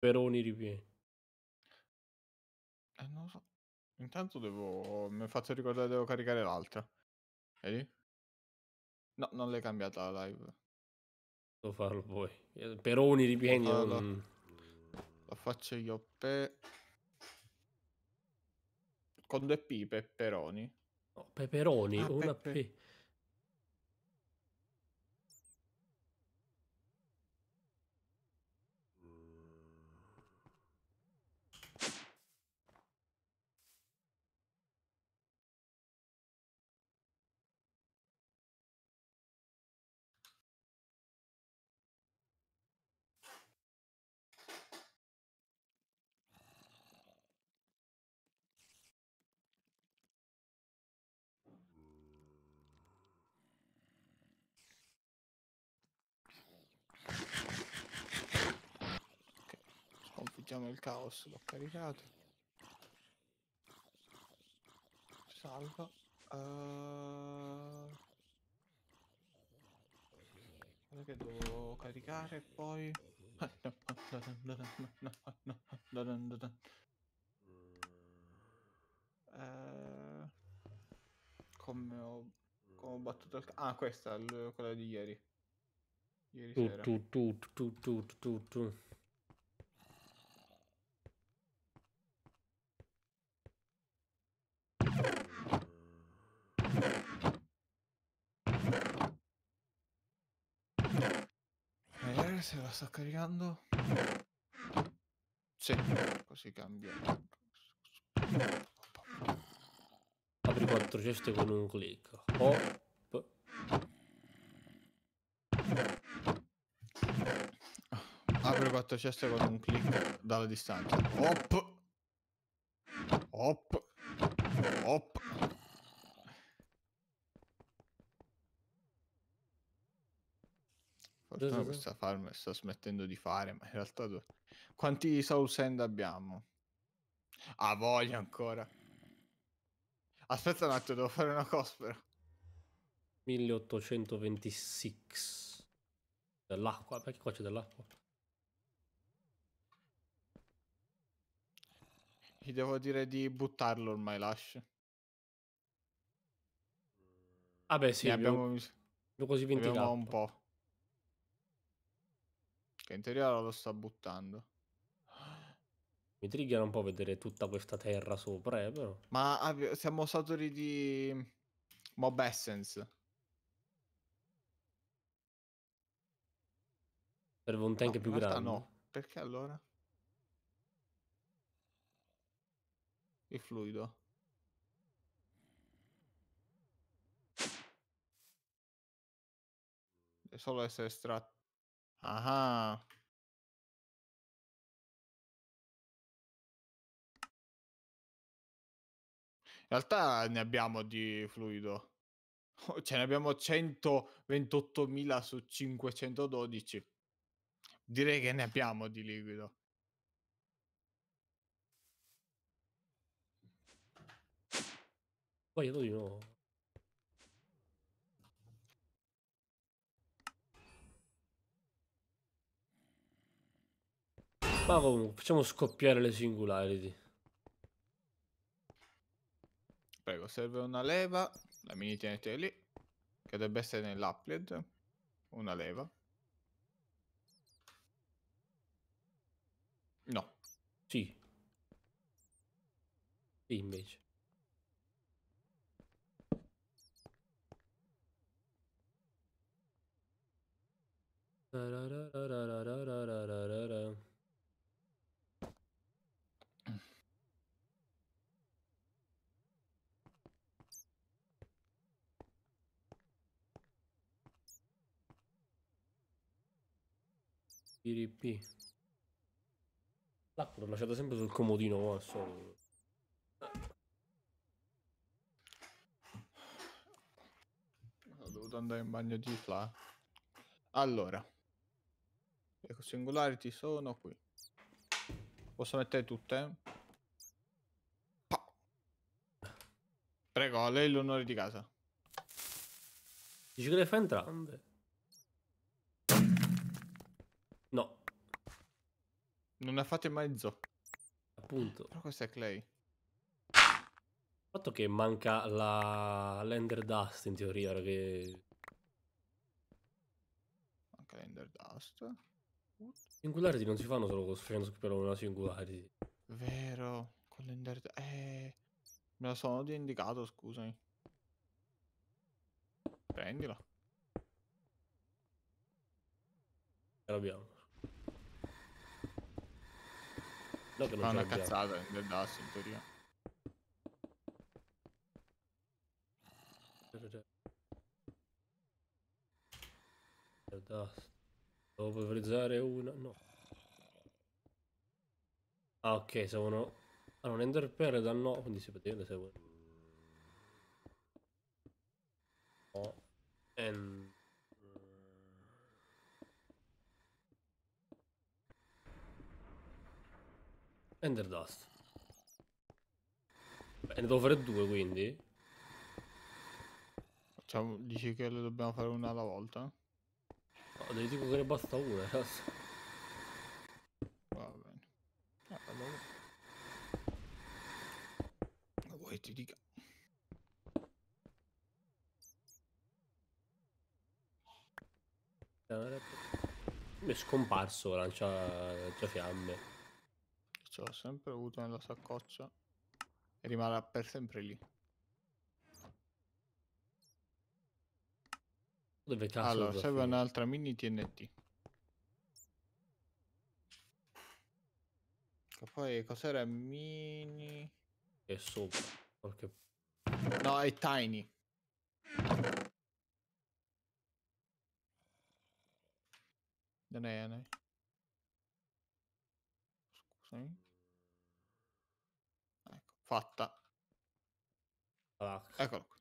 Peroni ripieni. Eh, non lo so. Intanto devo. Mi faccio ricordare, devo caricare l'altra. Vedi? No, non l'hai cambiata la live. Devo farlo poi. Eh, Peroni ripieni. No, no, non... La faccio io pe... Con due pipe, peperoni. No, peperoni, ah, una pepe. P. caos, l'ho caricato. Salva. Uh... Guarda che devo caricare e poi... Eh, come, ho, come ho battuto il... Ah, questa, quella di ieri. Ieri tu, sera. Tu, tu, tu, tu, tu, tu. se la sta caricando. Sì, così cambia. Apri quattro ceste con un clic. Hop. Apri quattro ceste con un clic dalla distanza. Hop. sta, farm, sta smettendo di fare, ma in realtà... Do... Quanti Soul Sand abbiamo? Ah, voglia ancora. Aspetta un attimo, devo fare una cospera. 1826. Dell'acqua, perché qua c'è dell'acqua? Gli devo dire di buttarlo ormai, lascia. Vabbè, ah sì, abbiamo... abbiamo così 20 abbiamo un po'. Che in teoria lo sta buttando. Mi triggera un po' vedere tutta questa terra sopra, eh, però. Ma siamo saturi di Mob Essence. Serve un tank no, più grande. No, perché allora? Il fluido. È solo essere estratto. Aha. In realtà ne abbiamo di fluido. Oh, ce ne abbiamo 128.000 su 512. Direi che ne abbiamo di liquido. Poi io di nuovo. Ma comunque, facciamo scoppiare le singularity. Prego, serve una leva. La mini tenete lì. Che dovrebbe essere nell'upled. Una leva. No. Sì. Sì, invece. Da da da da da da da da da da PDP. L'acqua l'ho lasciata sempre sul comodino, ma al solito. Ho dovuto andare in bagno di là. Allora. Ecco, singularity sono qui. Posso mettere tutte? Prego, lei l'onore di casa. Dici che le fa entrambe? Non ha fatto in mezzo. Appunto. Però questo è Clay. Il fatto che manca la... l'Ender Dust in teoria, perché... Manca l'Ender Dust? Singularity non si fanno solo con facendo però una Singularity. Vero, con l'Ender Dust... Eh... Me la sono dimenticato, scusami. Prendila. Ce l'abbiamo. No, che non Fa una cazzata del DAS in teoria. Del Devo polverizzare una. No. Ah, ok, sono. un ender pair da no. Quindi si poteva le seguire. No. And... Ender Dust. Beh, ne devo fare due quindi. Facciamo, dici che le dobbiamo fare una alla volta? No, devi dire che ne basta una. Cazzo. Va bene. allora. Ah, vuoi ti dica? Mi è scomparso lancia, lancia fiamme. Questo l'ho sempre avuto nella saccoccia. E rimarrà per sempre lì. Dove cazzo Allora, serve un'altra mini TNT. Che poi cos'era mini... E sopra. qualche... No, è tiny. Non è, non è. Scusami fatta. Ah. Eccolo qui.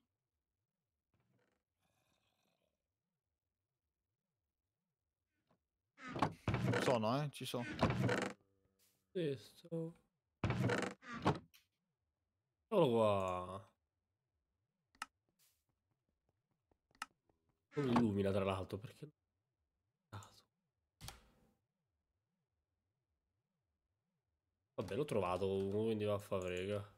Sono, eh, ci sono. Questo. Eccolo qua. Non illumina tra l'altro perché... Vabbè, l'ho trovato, quindi vaffa frega.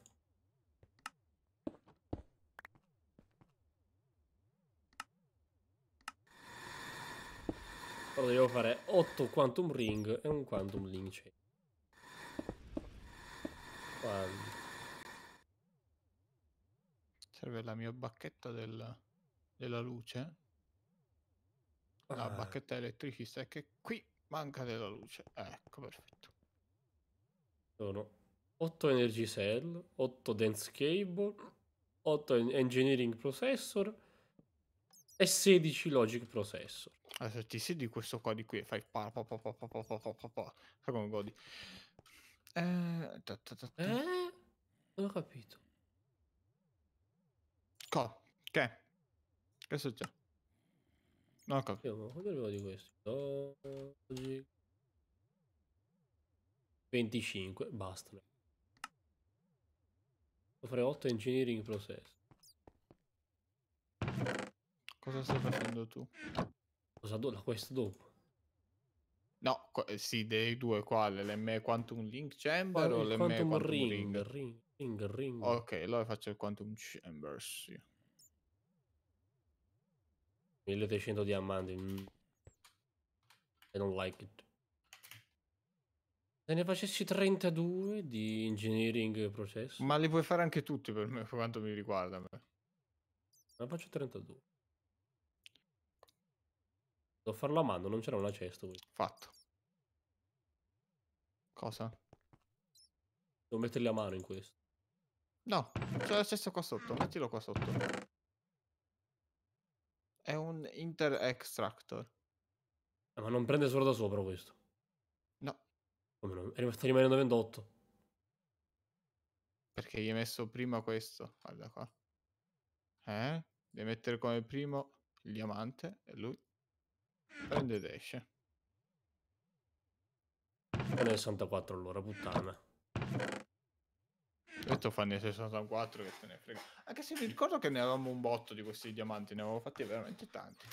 Allora devo fare 8 Quantum Ring e un Quantum Link Chain. Quando? Serve la mia bacchetta del, della luce. La ah. bacchetta elettricista è che qui manca della luce. Ecco, perfetto. Sono 8 Energy Cell, 8 Dense Cable, 8 Engineering Processor e 16 logic processor. Adesso ti siedi questo qua di qui e fai pa pa pa pa pa pa pa pa pa pa pa come godi? Eh, ta, ta, ta, eh? Non ho capito. Co? Che? Che succede? Non ho capito. Io, ma quando arrivo di questo? Logic 25, basta. Dovrei 8 engineering process. Cosa stai facendo tu? Cosa do- questo dopo? No, qu- eh, sì, dei due quale? L'M Quantum Link Chamber oh, o l'M Quantum, Quantum Ring, Ring? Ring, Ring, Ring. Ok, allora faccio il Quantum Chamber, sì. 1300 diamanti. Mm. I don't like it. Se ne facessi 32 di engineering process. Ma li puoi fare anche tutti per me, per quanto mi riguarda. Me. Ne faccio 32. Devo farlo a mano, non c'era una cesta voi. Fatto. Cosa? Devo metterli a mano in questo. No, c'è la cesta qua sotto, mettilo qua sotto. È un inter extractor. Eh, ma non prende solo da sopra questo. No. Come no? È rimanendo 28. Perché gli hai messo prima questo. Guarda qua. Eh? Devi mettere come primo il diamante e lui Prende ed esce. È nel 64 allora, puttana. Questo fa ne 64 che te ne frega. Anche se mi ricordo che ne avevamo un botto di questi diamanti, ne avevamo fatti veramente tanti.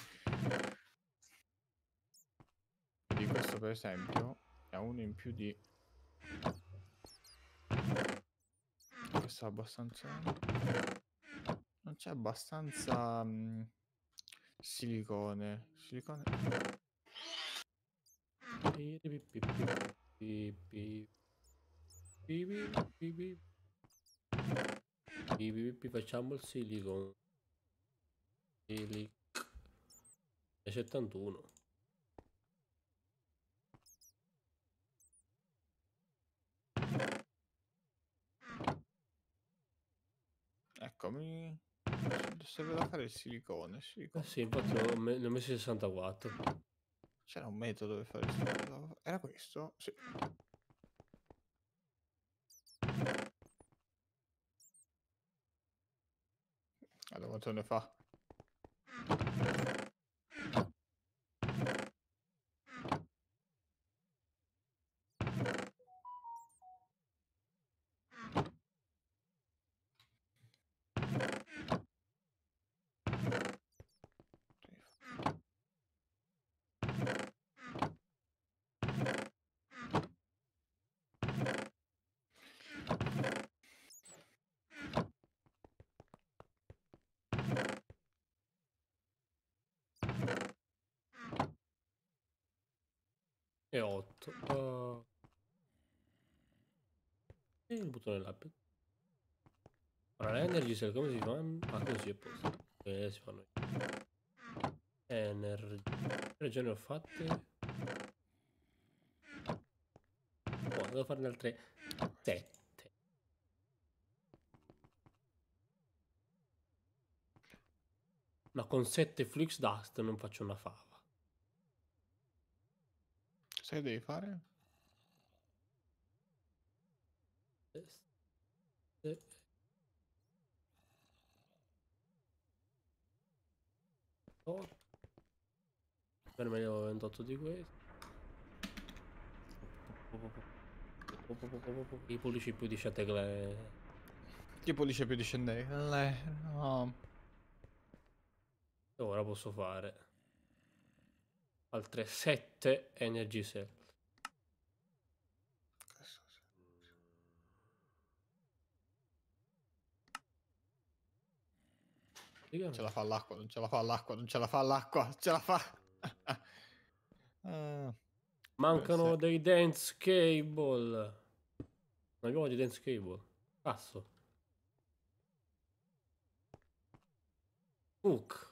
Di questo per esempio ne ha uno in più di... Questo è abbastanza... Non c'è abbastanza... Mh mm, Silicone. Silicone. Facciamo il silicone. Silic. 71. Eccomi. Serve da fare il silicone. silicone. Eh sì, infatti l'ho, me- l'ho messo 64. C'era un metodo per fare il silicone. Era questo? Sì. Allora quanto ne fa? e 8. Uh, e il bottone lapis. Allora, energy cell come si fa? Mm, ah, così è posto. Eh, si fanno. Energy. Tre ho fatte. Oh, devo farne altre 7. Ma con 7 flux dust non faccio una fava. Sai che devi fare? Oh. Per me ne avevo 28 di questi. Chi pulisce più di Shategle? Chi pulisce più di Shategle? Eh, no. Ora posso fare altre 7 energy cell. Non ce la fa l'acqua, non ce la fa l'acqua, non ce la fa l'acqua, ce la fa. uh, Mancano dei dance cable. Non abbiamo di dance cable. Passo. Hook.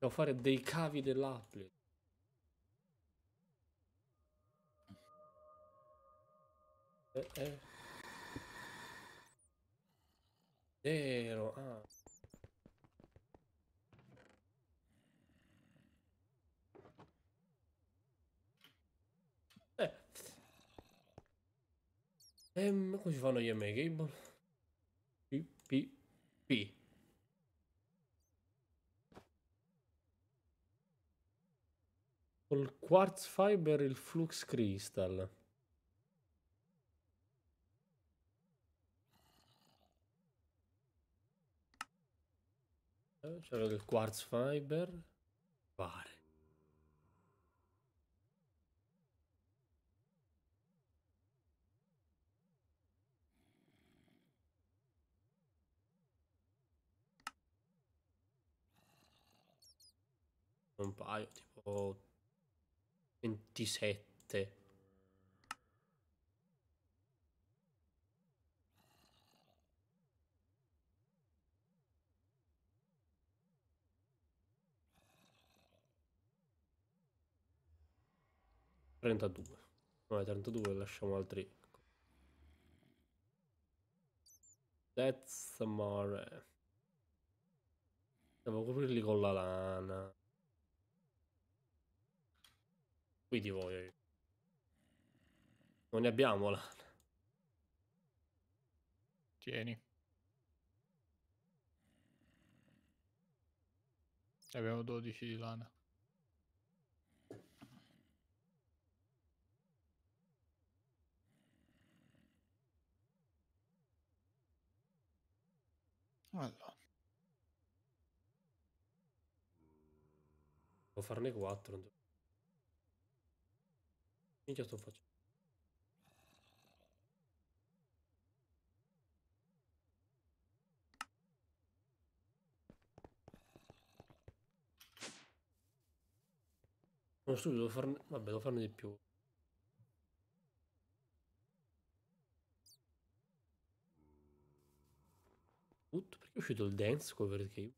Devo fare dei cavi dell'Apple. Eh, eh. Zero. Ah. Eh. Ehm, come si fanno gli Emegable? P, P, P. Col quartz fiber il flux crystal. Eh, C'era il quartz fiber. Pare. Un paio, tipo 27. Trentadue. Vabbè, 32 lasciamo altri. That's amore. Eh. Devo coprirli con la lana. qui di voi. Non ne abbiamo lana. Tieni. Abbiamo 12 di lana. Allora. Devo farne 4. Minchia sto facendo. Non oh, so, devo farne... Vabbè, devo farne di più. Ut, perché è uscito il dance cover che...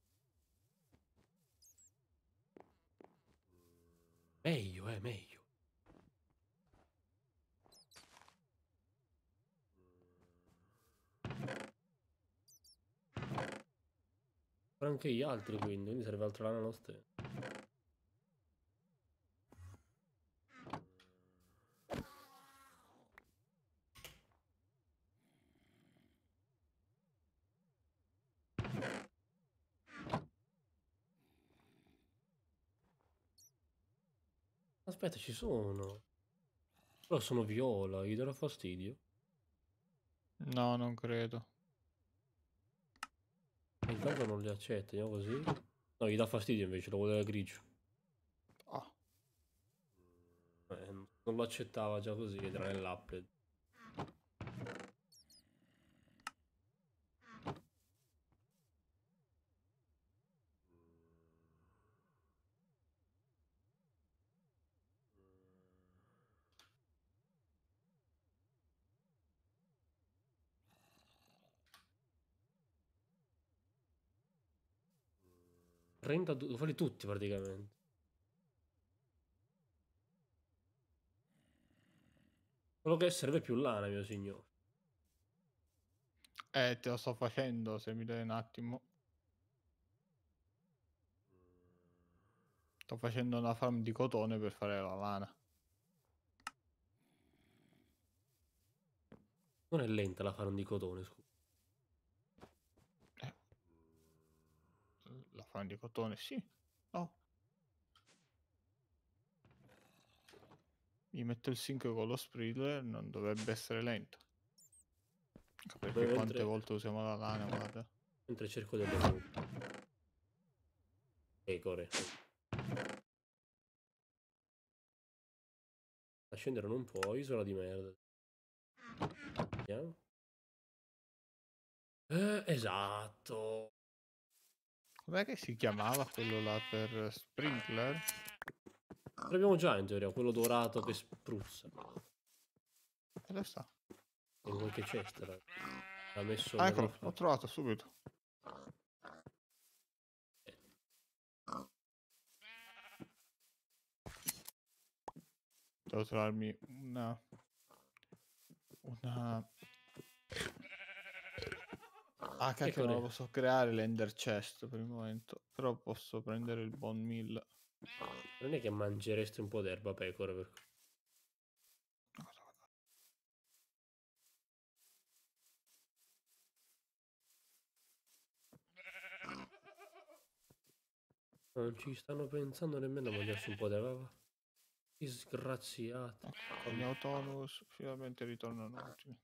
Meglio, eh, meglio. Però anche gli altri quindi, quindi serve altro lana lo stesso. Aspetta, ci sono. Però sono viola, gli darò fastidio. No, non credo. Il gioco non li accetta, andiamo così. No, gli dà fastidio invece, lo voleva grigio. Ah. Eh, non lo accettava già così, era nell'app. 32, fuori tutti praticamente. Quello che serve più lana, mio signore. Eh, te lo sto facendo, se mi dai un attimo. Sto facendo una farm di cotone per fare la lana. Non è lenta la farm di cotone, scusa. Fan di cotone, sì. No. Mi metto il 5 con lo sprinkler, non dovrebbe essere lento. Capite quante mentre... volte usiamo la lana, guarda. Mentre cerco delle pecore. Da scendere non può, isola di merda. Vediamo. Eh, esatto. Com'è che si chiamava quello là per sprinkler? L'abbiamo già in teoria, quello dorato che spruzza. E eh, lo sa. So. In qualche cesta l'ha messo. Ah, eccolo, l'ho trovato subito. Devo trovarmi una... Una... Ah, cacchio, non lo posso creare l'ender chest per il momento. Però posso prendere il bon meal. Non è che mangeresti un po' d'erba pecora per... Non ci stanno pensando nemmeno a mangiarsi un po' d'erba. Disgraziato. Con gli autonomous finalmente ritornano ottimi.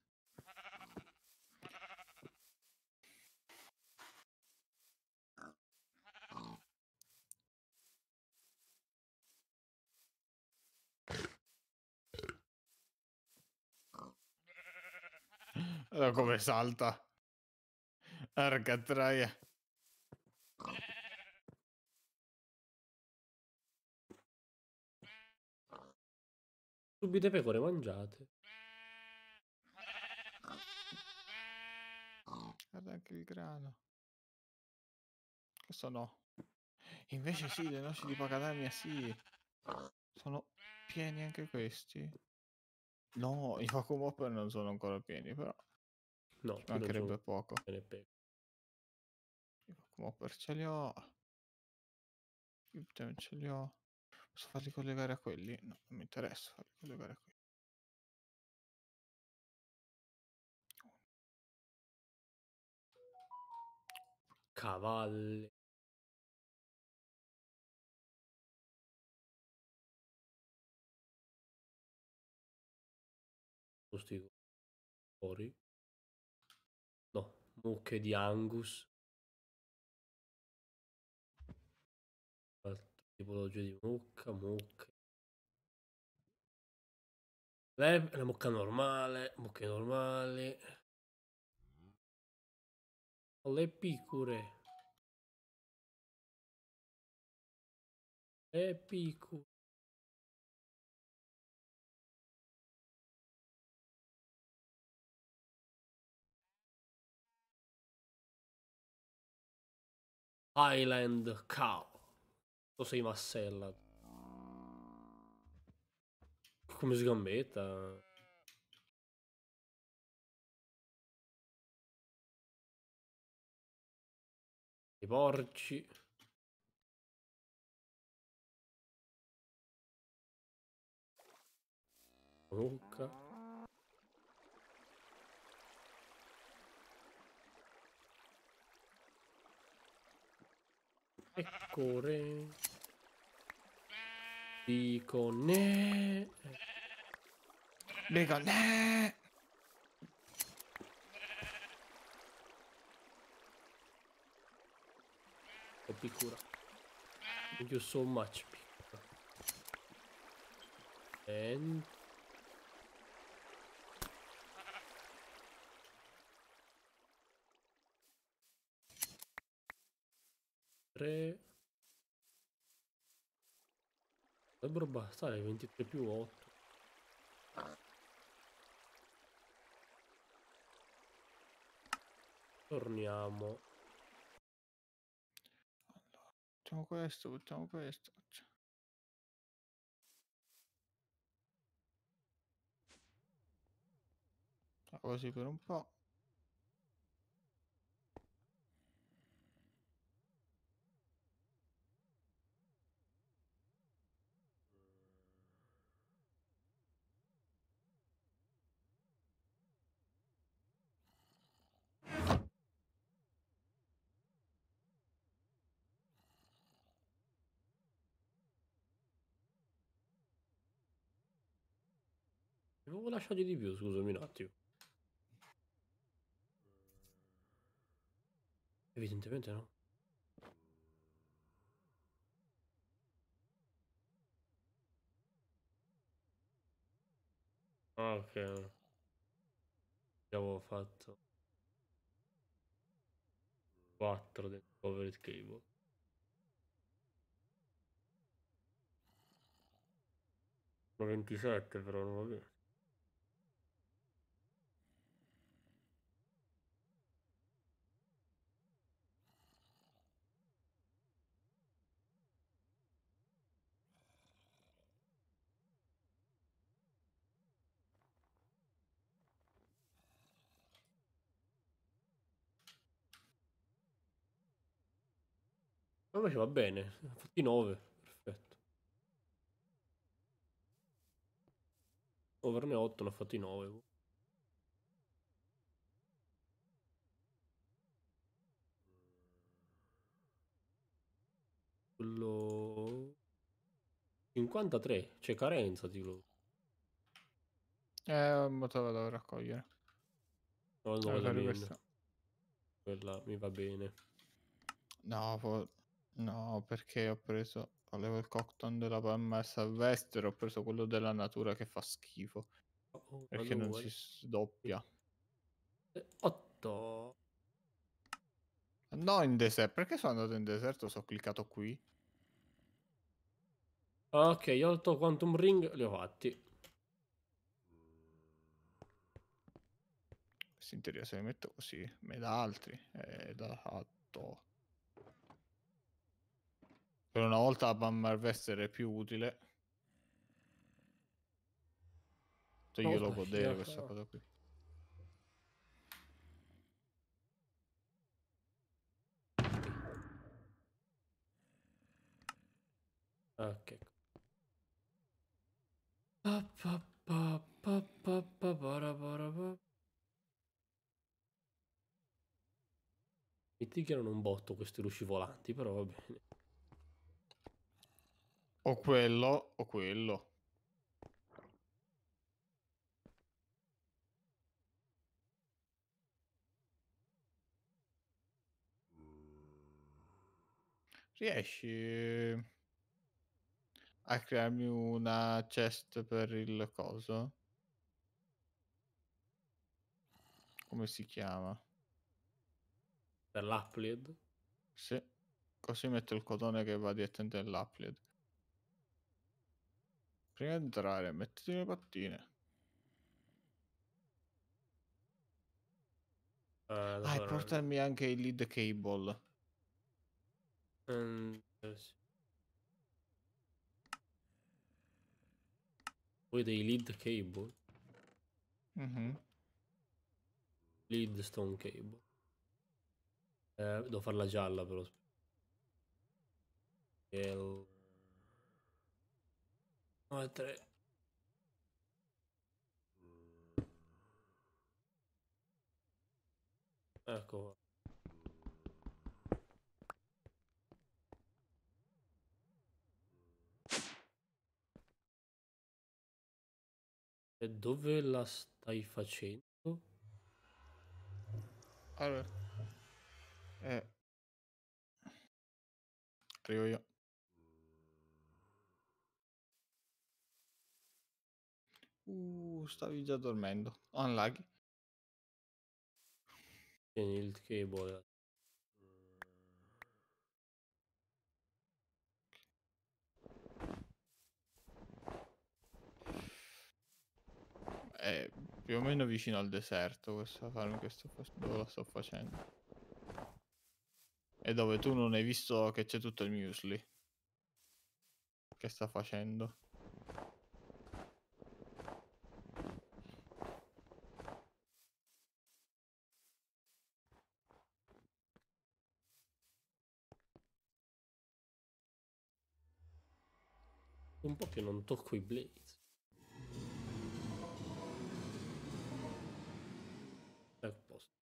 Allora, come salta? Arca traia. Subite pecore mangiate. Guarda anche il grano. Questo no. Invece sì, le noci di Pacadamia sì. Sono pieni anche questi. No, i Vacuum non sono ancora pieni, però. No, ci mancherebbe sono... poco. Come per ce li ho. Non ce li ho. Posso farli collegare a quelli? No, non mi interessa farli collegare a quelli. Cavalli. Costi fuori mucche di Angus. Altra tipologia di mucca, mucche. Le, la mucca normale, mucche normali. Le picure. Epicure. Highland Cow. Tu sei Massella. Come sgambetta. I porci. Bocca. Eccore. Dico ne. Dico ne. Epicura. Thank you so much, Picura. And... 3 dovrebbero bastare 23 più 8 torniamo allora, facciamo questo facciamo questo ah, così per un po' Devo lasciargli di più, scusami un attimo. Evidentemente no. Ah, ok. L'avevo fatto. 4 del Covered Cable. Ma 27 però non va bene. Ma invece va bene, fatti 9, perfetto. Overne 8, ne ha fatti 9. Quello... 53, c'è carenza di loro. Eh, ma te la devo raccogliere. No, no, eh, quella mi va bene. No, No, perché ho preso... Avevo il cocktail della palma salvestre, ho preso quello della natura che fa schifo. Oh, oh perché non vuoi. si doppia. 8. Eh, no, in deserto. Perché sono andato in deserto se ho cliccato qui? Ok, gli 8 Quantum Ring li ho fatti. Questi in teoria se li metto così, me da altri. Eh, da fatto. Per una volta la Ban Marvester è più utile. Se cioè, io lo godere questa cosa qui. Ok. Mi tirano un botto questi volanti, però va bene. O quello o quello. Riesci ehm, a crearmi una chest per il coso? Come si chiama? Per l'Uplied? Sì, così metto il codone che va direttamente all'Uplied. Prima di entrare, mettiti le pattine. Uh, ah, e portami anche il lead cable. Um, sì. Poi dei lead cable. Mm -hmm. Lead stone cable. Eh, devo farla gialla però. Il... Oltre. Ecco. E dove la stai facendo? Allora. Eh. Arrivo io. Uh, stavi già dormendo. Unlaghi. Tieni il cable. È eh, più o meno vicino al deserto questa farm che sto, dove la sto facendo. E dove tu non hai visto che c'è tutto il muesli. Che sta facendo? un po' che non tocco i Blaze. Ecco posto.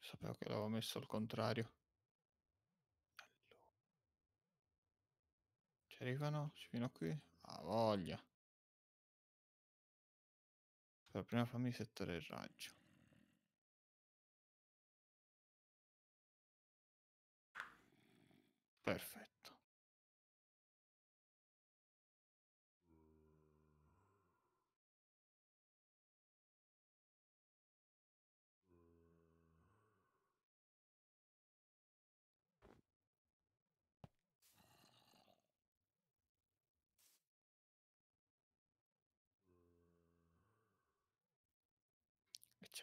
Sapevo che l'avevo messo al contrario. Allora. Ci arrivano fino a qui? Ah, voglia. Per prima fammi settare il raggio. perfetto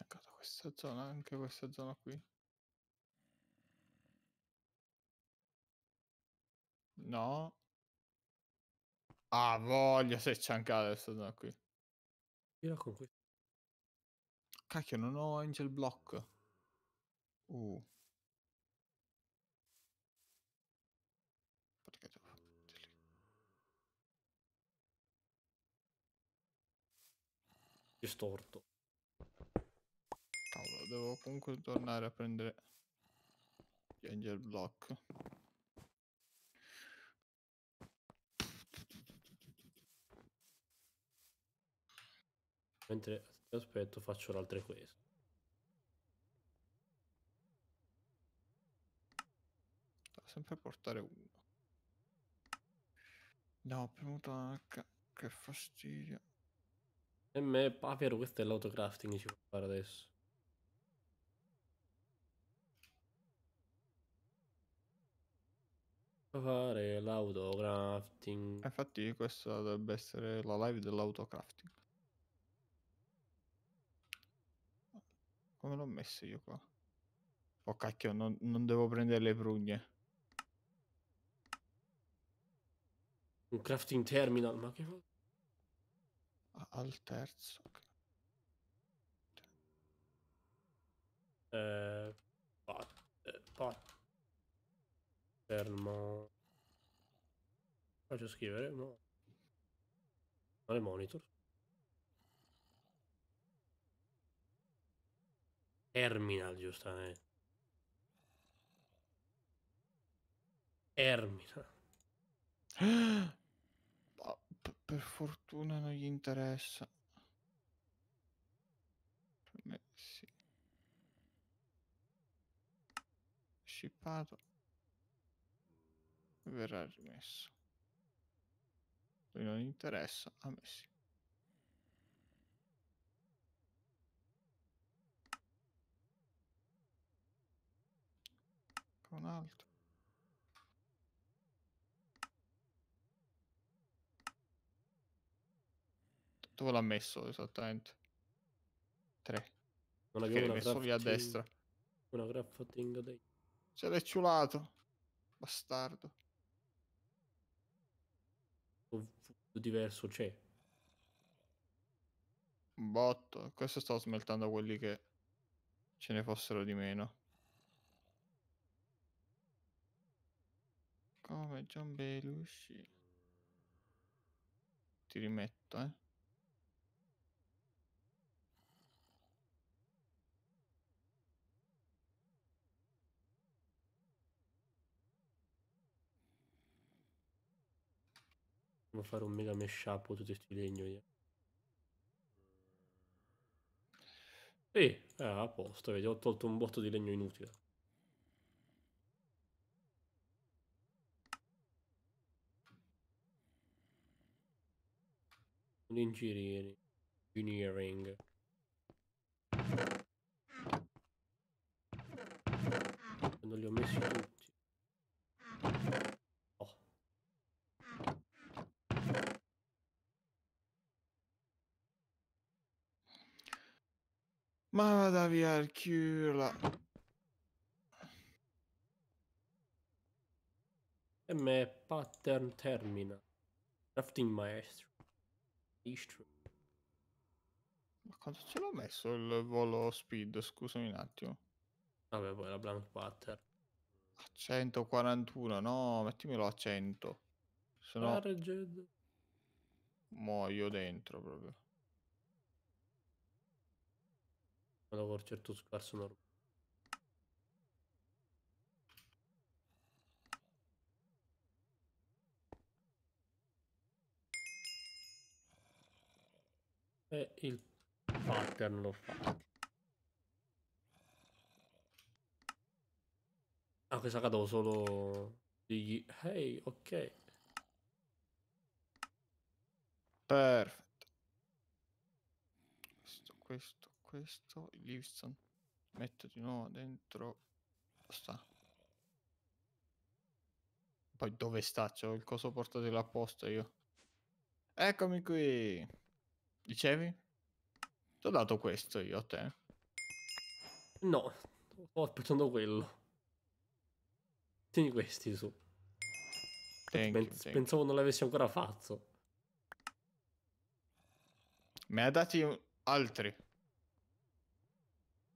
c'è anche questa zona, anche questa zona qui. No. Ah, voglia, c'è anche adesso da qui. Io con conquisto. Cacchio, non ho angel block. Uh. Io storto. Cavolo, devo comunque tornare a prendere gli angel block. mentre aspetto faccio l'altra quest sempre a portare uno no premuto H che fastidio e eh, me ah vero questo è l'autocrafting ci può fare adesso fare l'autocrafting infatti questa dovrebbe essere la live dell'autocrafting Come l'ho messo io qua? Oh cacchio, non, non devo prendere le prugne. Un crafting terminal, ma che... Al terzo. Eh, pat, eh, pat. Fermo. Faccio scrivere, no. Non è monitor. Terminal, giustamente. Terminal. Oh, per fortuna non gli interessa. Per me sì. Scippato. Verrà rimesso. Lui non interessa, a me sì. Ecco un altro. Dove l'ha messo esattamente? 3. Non abbiamo messo lì a destra. Una crafting dei. Se l'è ciulato. Bastardo. Un diverso c'è. Un botto. Questo stavo smeltando quelli che ce ne fossero di meno. Come oh, giambelli usci. Ti rimetto, eh. Devo fare un mega mesh up tutti questi legno io. Sì, eh, a posto, vedi, ho tolto un botto di legno inutile. L'engineering. Engineering. Non li ho messi tutti. Oh. Ma vada via il culo. M pattern termina. Crafting maestro is Ma quanto ce l'ho messo il volo speed? Scusami un attimo. Vabbè, poi la blunt butter. A 141, no, mettimelo a 100. Sennò... Arged. Ah, Muoio dentro proprio. Vado col certo scarso normale. e il pattern lo fa. Ah, questa cosa cadevo solo digli hey, ok. Perfetto. Questo, questo, questo, il Livingston. Metto di nuovo dentro. Sta. Poi dove sta? C'ho il coso portatile apposta io. Eccomi qui. Dicevi? Ti ho dato questo io a te. No, sto aspettando quello. Tieni questi su. Thank Pens you, pensavo non l'avessi ancora fatto. Me ne ha dati altri.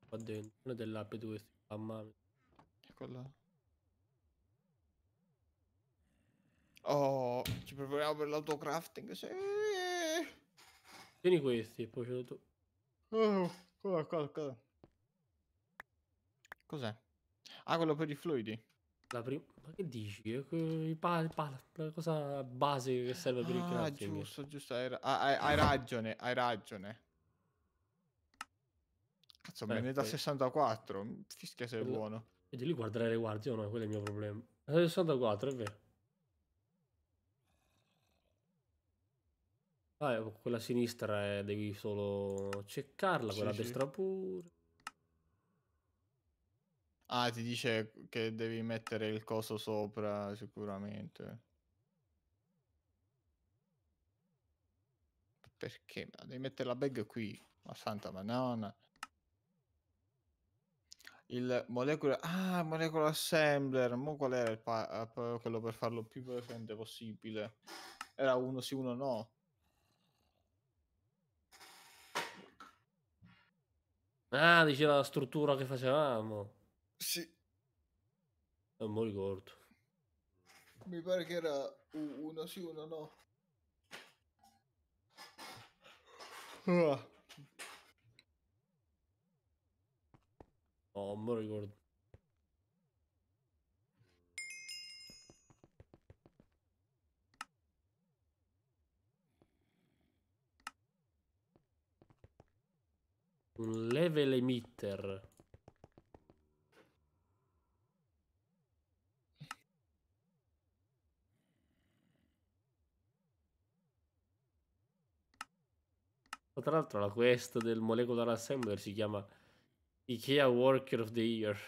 Qua dentro, uno dell'ape 2 si fa male. Eccola. Oh, ci proviamo per l'autocrafting. Sì. Tieni questi, poi c'è tu. Oh, cosa, cosa, Cos'è? Ah, quello per i fluidi. La prima... Ma che dici? Il pal, pal, la cosa base che serve per il ah, crafting. Ah, giusto, giusto. Hai, ah, hai, hai ragione, hai ragione. Cazzo, me ne da 64. Fischia se è buono. Vedi, lì guardare le guardie o no? Quello è il mio problema. 64, è vero. Ah, eh, quella sinistra è, eh, devi solo ceccarla, quella sì, destra pure. Ah, ti dice che devi mettere il coso sopra sicuramente. Perché? devi mettere la bag qui. Ma santa banana. Il molecola... Ah, molecola assembler. Ma qual era eh, quello per farlo più presente possibile? Era uno sì, uno no. Ah, diceva la struttura che facevamo. Sì. Non mi ricordo. Mi pare che era uno sì, uno no. Ah. Oh, non mi ricordo. Un level emitter. Tra l'altro la quest del Molecular Assembler si chiama IKEA Worker of the Year.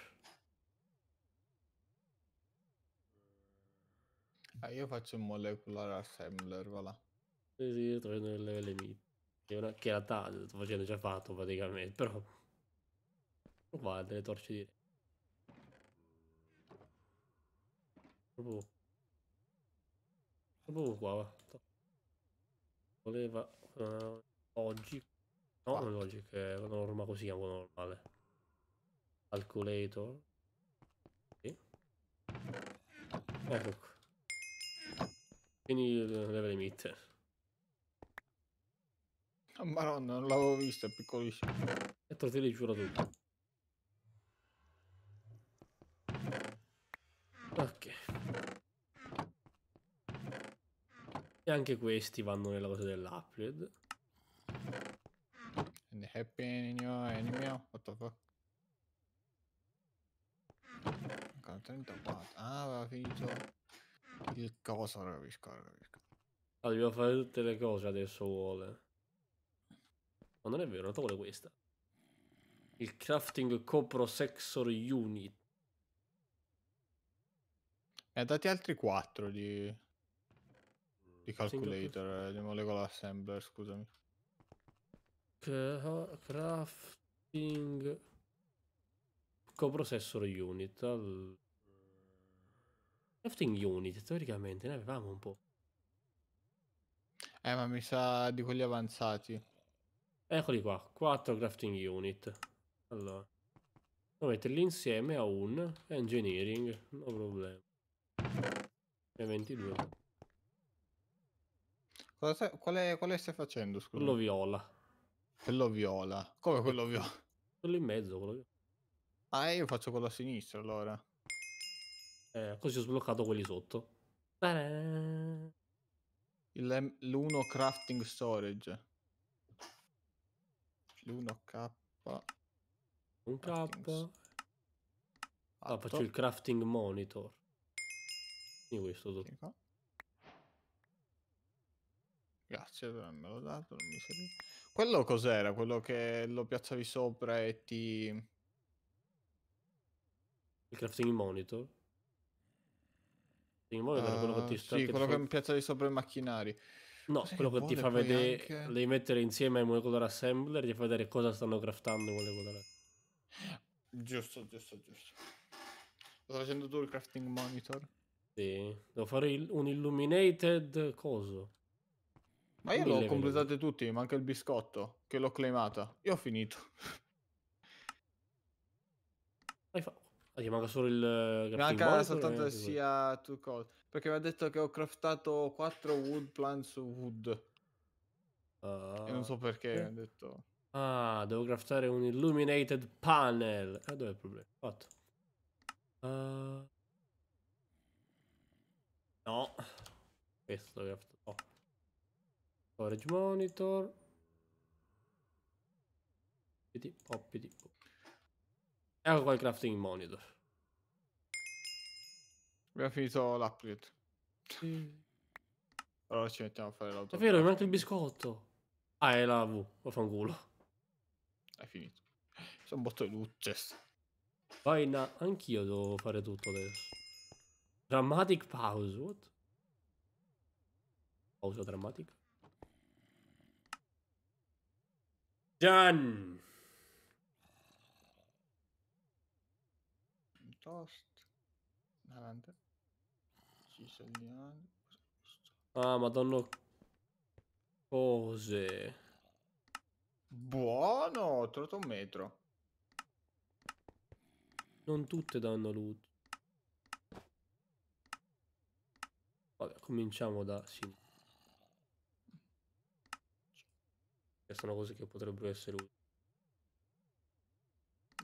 Ah, io faccio il Molecular Assembler, voilà. Sì, sì, io trovo il level emitter che la TAD sto facendo già fatto praticamente, però qua delle torce di proprio proprio qua voleva uh, oggi no non oggi che è una norma così è una normale calculator sì. ecco quindi le eh, emitter Madonna, non l'avevo visto, è piccolissimo. E te li giuro tutto. Ok. E anche questi vanno nella cosa dell'upgrade. And the happy new enemy, oh, what the fuck? Ancora 34. Ah, aveva finito il coso, non capisco, non capisco. Ah, dobbiamo fare tutte le cose adesso vuole. Ma non è vero, la tavola è questa. Il crafting coprosexor unit. E eh, dati altri 4 di... Di calculator, eh, di molecola assembler, scusami. Crafting coprocessor unit. All... Crafting unit, teoricamente ne avevamo un po'. Eh, ma mi sa di quelli avanzati. Eccoli qua, 4 crafting unit. Allora, devo metterli insieme a un engineering, no problema. E 22. Cosa, quale, quale stai facendo, scusa? Quello viola. Quello viola? Come quello viola? Quello in mezzo, quello viola. Ah, io faccio quello a sinistra, allora. Eh, così ho sbloccato quelli sotto. L'uno crafting storage l'1K. Un K. Ah, faccio il crafting monitor. Io questo tutto. Grazie per avermelo dato, non mi serve. Quello cos'era? Quello che lo piazzavi sopra e ti... Il crafting monitor? Il monitor uh, quello che ti ah, sta... Sì, quello che mi piazzavi sopra i macchinari. No, Cos'è quello che, che ti fa vedere, anche... devi mettere insieme ai molecular assembler e ti fa vedere cosa stanno craftando molecular. Giusto, giusto, giusto. sto facendo tu il crafting monitor. Sì, devo fare il, un illuminated coso. Ma io l'ho completate tutti, manca il biscotto, che l'ho claimata. Io ho finito. Hai fatto. Ah, manca solo il... Eh, manca eh, soltanto sia tu call. Perché mi ha detto che ho craftato 4 wood plants wood. Uh, e non so ah, perché eh. ha detto. Ah, devo craftare un illuminated panel. Ah, è il problema? Fatto. Uh... Ah. No. Questo devo craftare. No. Oh. Storage monitor. Oppiti, oppiti. Ecco qua il crafting monitor. Abbiamo finito l'upgrade. Sì. Allora ci mettiamo a fare l'auto. È vero, anche il biscotto. Ah, è la V, lo fa un culo. È finito. Sono botto di luce. Vai in... Anch'io devo fare tutto adesso. Dramatic pause, what? Pausa drammatica. Done! Toast. Adelante. Ah, madonna. Cose. Buono, ho trovato un metro. Non tutte danno loot. Vabbè, cominciamo da sì. Che sono cose che potrebbero essere utili.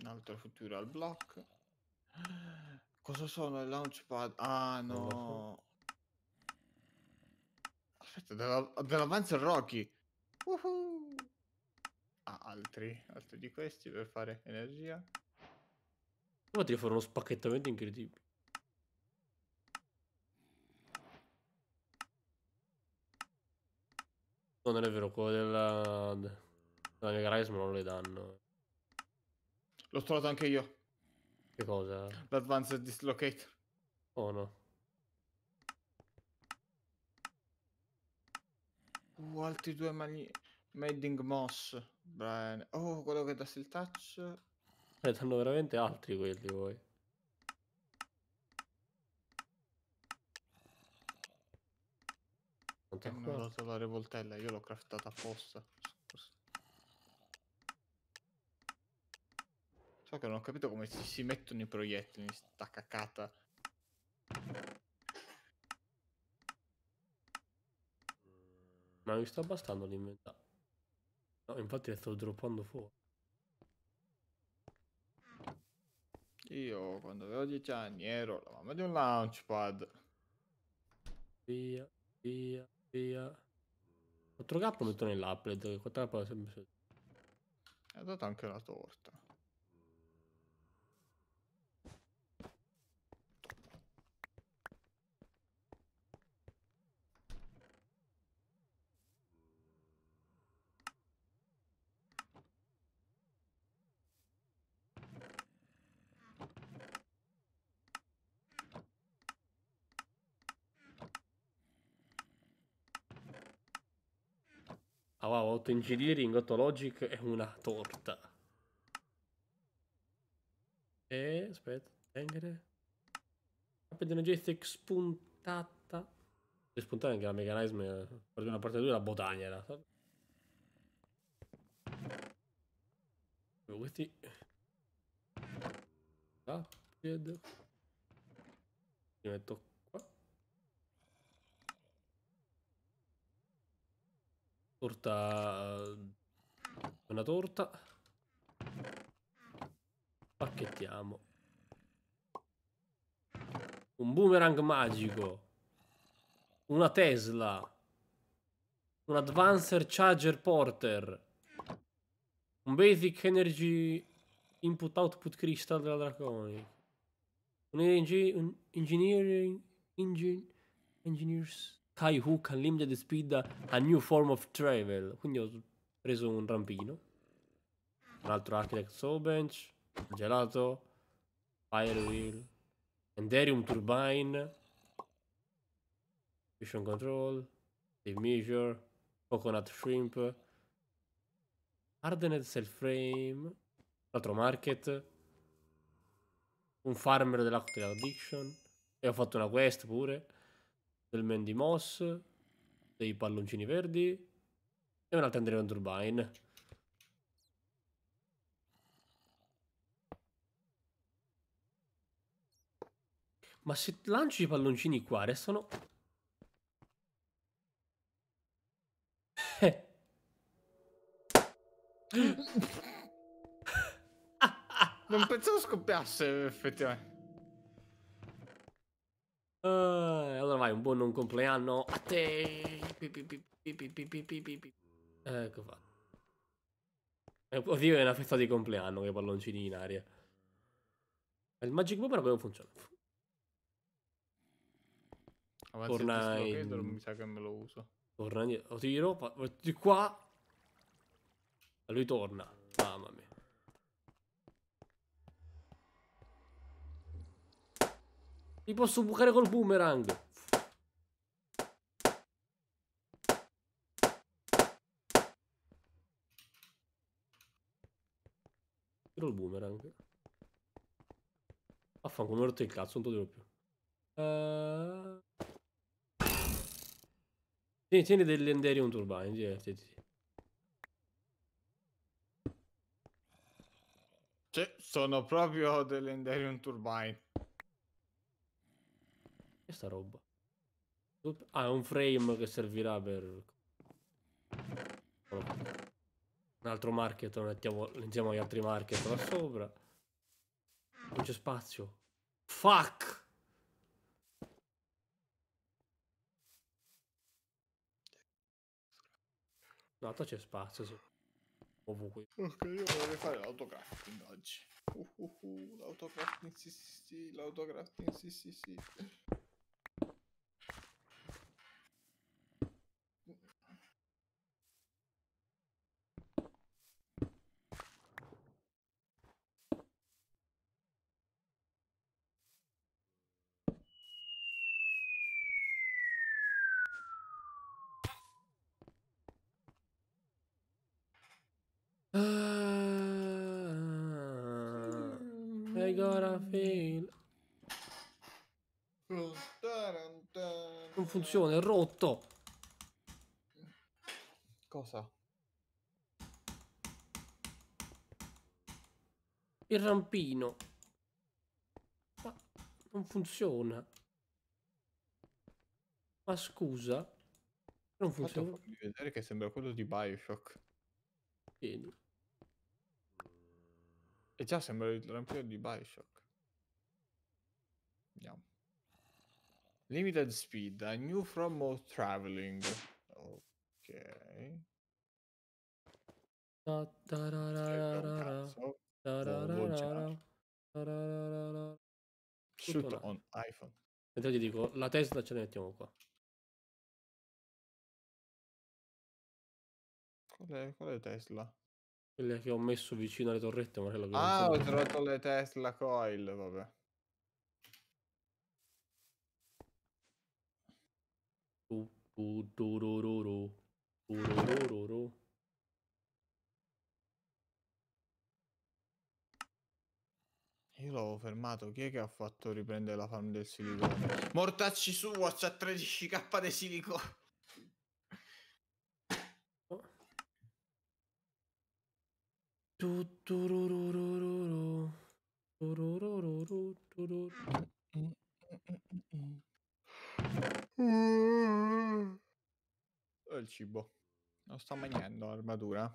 Un altro futuro al blocco. Cosa sono il launchpad? Ah no. Aspetta, della, dell'avanzo Rocky. Woohoo! Uhuh. Ah, altri, altri di questi per fare energia. Ma ti fare uno spacchettamento incredibile. non è vero, quello della... della Mega non le danno. L'ho trovato anche io. Che cosa? L'Advanced Dislocator. Oh no. Uh, altri due magli... Madding Moss. Bene. Oh, quello che dà il touch. Eh, danno veramente altri quelli voi. Quanto non ho trovato la rivoltella, io l'ho craftata apposta. Só che non ho capito come si, si mettono i proiettili in sta cacata. Ma mi sta bastando l'inventario. No, infatti le sto droppando fuori. Io quando avevo 10 anni ero la mamma di un launchpad. Via, via, via. 4K lo metto nell'upload, 4K è sempre... È dato anche la torta. wow, 8 ingili di logic e una torta. E aspetta, tengere. Cap energetic spuntata. E spuntata anche la mecanism per una parte 2 la botaniera. Oh, questi Caped. Ah, Mi metto Torta... Una torta. Pacchettiamo. Un boomerang magico. Una Tesla. Un Advancer Charger Porter. Un Basic Energy Input Output Crystal della Draconic. Un, un Engineering... Engin engineers Kai Who Can Limited Speed A New Form of Travel. Quindi ho preso un rampino. Un altro Architect Bench Gelato. Firewheel. Enderium Turbine. Mission Control. Save Measure. Coconut Shrimp. Hardened Cell Frame. Altro Market. Un farmer dell'Actual Addiction. E ho fatto una quest pure del Mandy Moss, dei palloncini verdi e un'altra Andrea Turbine. Ma se lancio i palloncini qua restano... Eh. non pensavo scoppiasse effettivamente. Uh, allora vai, un buon non compleanno a te. Ecco qua. Eh, oddio, è una festa di compleanno che palloncini in aria. Il Magic Boomer come funziona? Avanti Torna in... mi sa che me lo uso. Torna indietro. Lo tiro. Di qua. Lui torna. Mamma mia. Li posso bucare col boomerang. Tiro il boomerang. Vaffanculo, mi ho rotto il cazzo, non te lo più. Uh... Tieni, tieni dell'Enderium Turbine, tieni, tieni. Cioè, sono proprio dell'Enderium Turbine. Che sta roba? Ah, è un frame che servirà per... Un altro market, mettiamo, mettiamo gli altri market là sopra. Non c'è spazio. Fuck! No, c'è spazio, sì. Ovunque. Ok, io vorrei fare l'autocrafting oggi. Uh, uh, uh, l'autocrafting, sì, sì, sì, l'autocrafting, sì, sì, sì. funziona, è rotto. Cosa? Il rampino. Ma non funziona. Ma scusa. Non funziona. Fatemi vedere che sembra quello di Bioshock. Vieni. E già sembra il rampino di Bioshock. Andiamo. Limited speed, a new from of traveling. Ok. Da, da, da, da, Shoot on iPhone. E te gli dico, la Tesla ce la mettiamo qua. Qual è, qual è Tesla? Quella che ho messo vicino alle torrette, ma è la Ah, ho trovato le Tesla coil, vabbè. Udurururu. Udurururu. Io l'avevo fermato. Chi è che ha fatto riprendere la farm del silicone? Mortacci su, c'ha 13k di silicone. Oh. Dove eh, il cibo? Non sta mangiando l'armatura.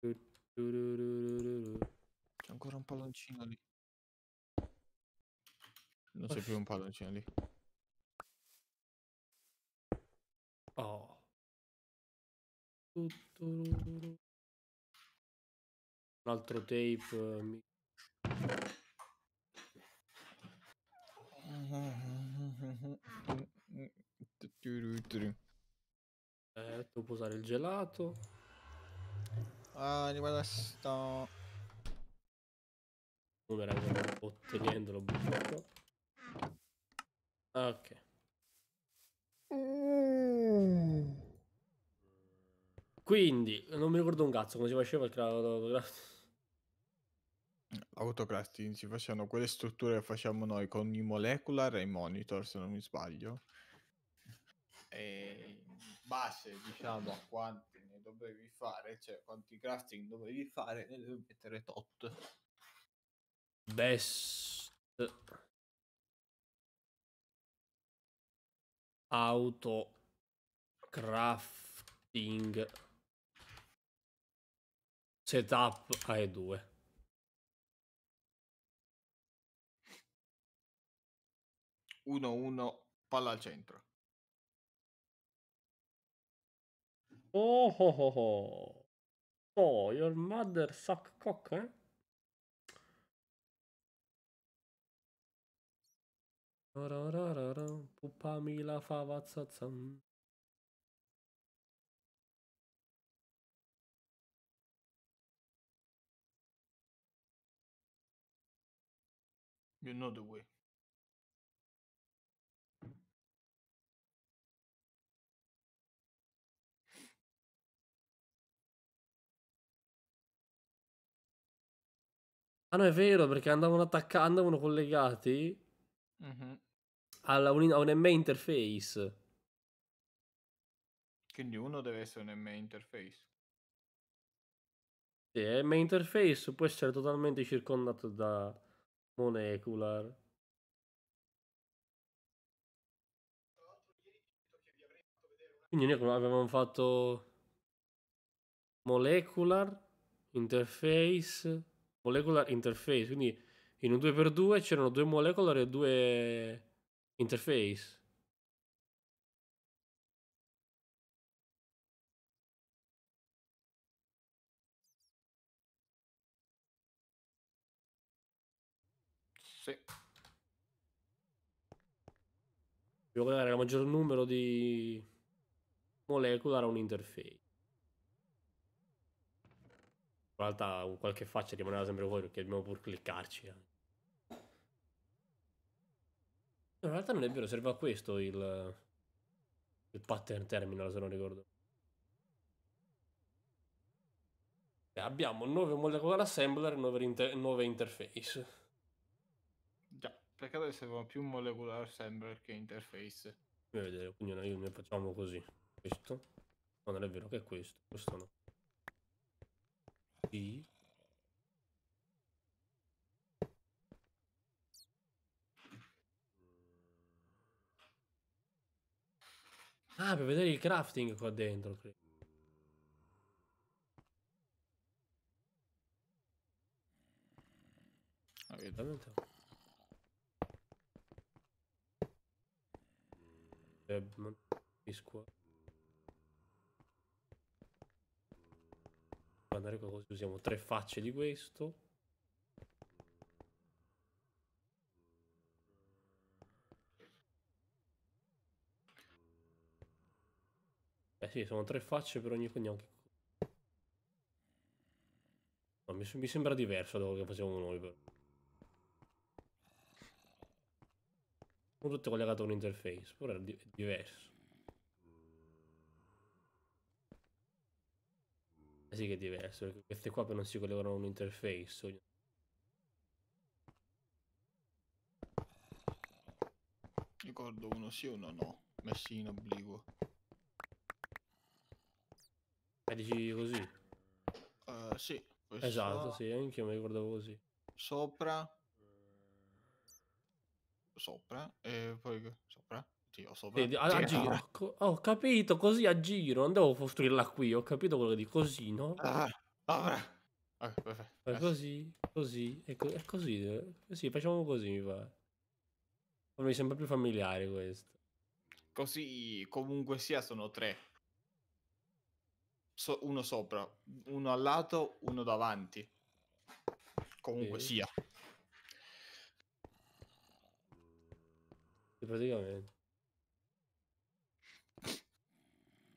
C'è ancora un palloncino lì. Non c'è più un palloncino lì. Oh un altro tape. Eh, eh devo usare il gelato. Ah, riguarda sto. Come raga, ottenendolo buttato. Ah, ok. Mm. Quindi, non mi ricordo un cazzo come si faceva il crowdfunding. Autocrafting si facevano quelle strutture che facciamo noi con i molecular e i monitor, se non mi sbaglio. E base, diciamo, a quanti ne dovevi fare, cioè quanti crafting dovevi fare, ne dovevi mettere tot. Best auto crafting setup a 2 Uno, uno, palla al centro. Oh, oh, oh, oh. oh your mother suck cock, eh? Pupa mi la fa vazzazzam. You know the way. Ah no, è vero, perché andavano attaccando, andavano collegati mm-hmm. alla, un, a un ME interface. Quindi uno deve essere un ME interface. Sì, ME interface può essere totalmente circondato da Molecular Quindi noi avevamo fatto molecular interface, molecular interface, quindi in un 2x2 c'erano due molecular e due interface. Sì. Devo creare il maggior numero di molecole a un interface. In realtà qualche faccia rimaneva sempre fuori perché dobbiamo pur cliccarci. Eh. in realtà non è vero, serve a questo il, il pattern terminal se non ricordo. Abbiamo 9 molecular assembler e 9 interface. Peccato che servono più molecular sampler che interface. a vedere, quindi noi ne facciamo così. Questo. No, non è vero che è questo. Questo no. Sì. Ah, per vedere il crafting qua dentro, credo. Ah, Deadman. Squad. Andare così usiamo tre facce di questo. Eh sì, sono tre facce per ogni cognome. No, mi, mi, sembra diverso da quello che facevamo noi però. sono tutte collegate a un interface però è diverso. Eh sì che è diverso, perché queste qua non si collegano a un un'interface. Ricordo uno sì o uno no, messi in obliquo. E eh, dici così? Uh, sì. Esatto, sì, anche io mi ricordavo così. Sopra, sopra e poi sopra. Dio, sopra. Sì, a, a giro. Ho capito così a giro, non devo costruirla qui, ho capito quello di così, no? Ah, ah, ah, ah così, così, è, così, eh, sì, facciamo così mi pare. Mi sembra più familiare questo. Così, comunque sia, sono tre. So, uno sopra, uno al lato, uno davanti. Comunque sì. sia. praticamente.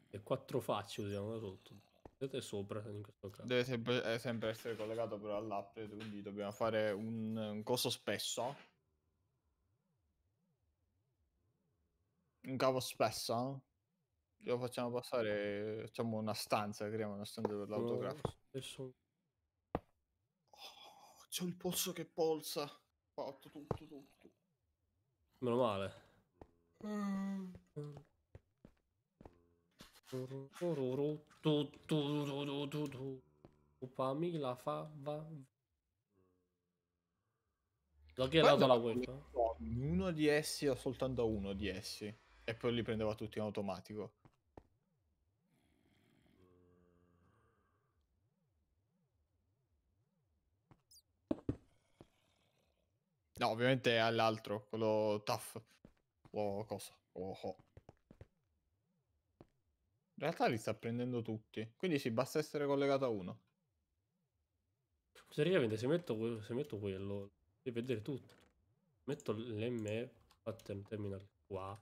E quattro facce usiamo da sotto. Siete sopra in questo caso. Deve sempre, sempre essere collegato però all'app, quindi dobbiamo fare un, un coso spesso. Un cavo spesso. Eh? Lo facciamo passare, facciamo una stanza, creiamo una stanza per oh, l'autografo. Spesso... Oh, c'è il polso che polsa. Fatto tutto, tutto. Meno male. Pami la fa va. Da che lato la vuoi? Uno di essi o soltanto uno di essi. E poi li prendeva tutti in automatico. No, ovviamente è all'altro, quello tough. O cosa? Oh, oh. In realtà li sta prendendo tutti. Quindi sì, basta essere collegato a uno. Seriamente, se metto, se metto quello, devi vedere tutto. Metto l'M pattern terminal qua.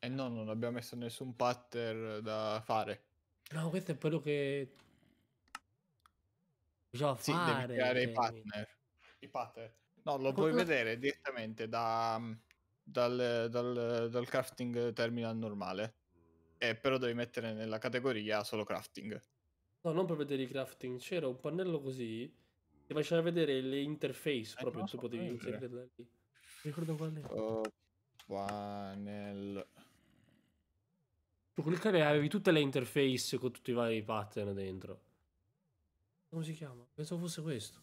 E eh no, non abbiamo messo nessun pattern da fare. No, questo è quello che Bisogna sì, fare. Devi creare i cioè, partner. I partner. No, lo puoi vedere direttamente da, dal, dal, dal, crafting terminal normale. Eh, però devi mettere nella categoria solo crafting. No, non per vedere i crafting. C'era un pannello così che faceva vedere le interface eh, proprio. No, tu potevi inserirla lì. Non ricordo qual è. Oh, panel. Tu cliccavi avevi tutte le interface con tutti i vari pattern dentro. Come si chiama? Penso fosse questo.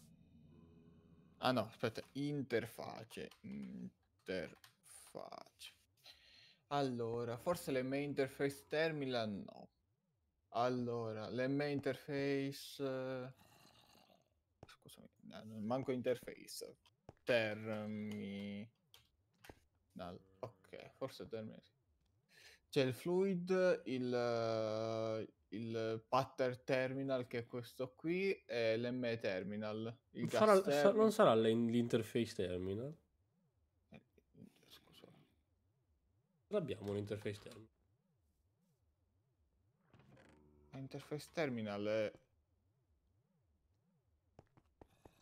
Ah no, aspetta, interface. Interface. Allora, forse le main interface terminal no. Allora, le main interface... Eh, scusami, no, manco interface. Terminal. Ok, forse terminal c'è il fluid, il, il pattern terminal che è questo qui e l'M terminal. Sarà, terminal. Sa, non sarà l'interface terminal? Eh, scusa. Abbiamo un interface terminal. Interface terminal è...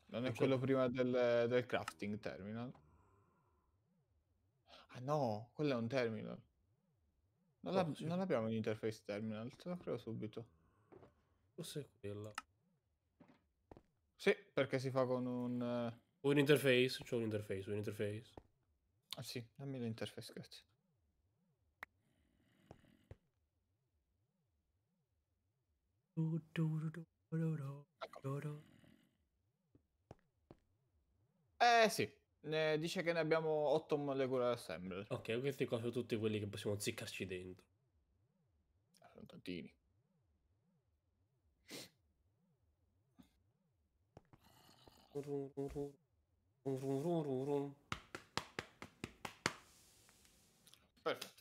Non è cioè... quello prima del, del crafting terminal? Ah no, quello è un terminal. Non, la, non abbiamo l'interface terminal, te lo creo subito. Forse è quella. Sì, perché si fa con un... Eh, un interface, c'è un interface, un interface. Ah sì, dammi l'interface, grazie. Ecco. Eh sì. Ne dice che ne abbiamo 8 molecular assemble. Ok, questi qua sono tutti quelli che possiamo ziccarci dentro. Ah, sono tantini. Perfetto,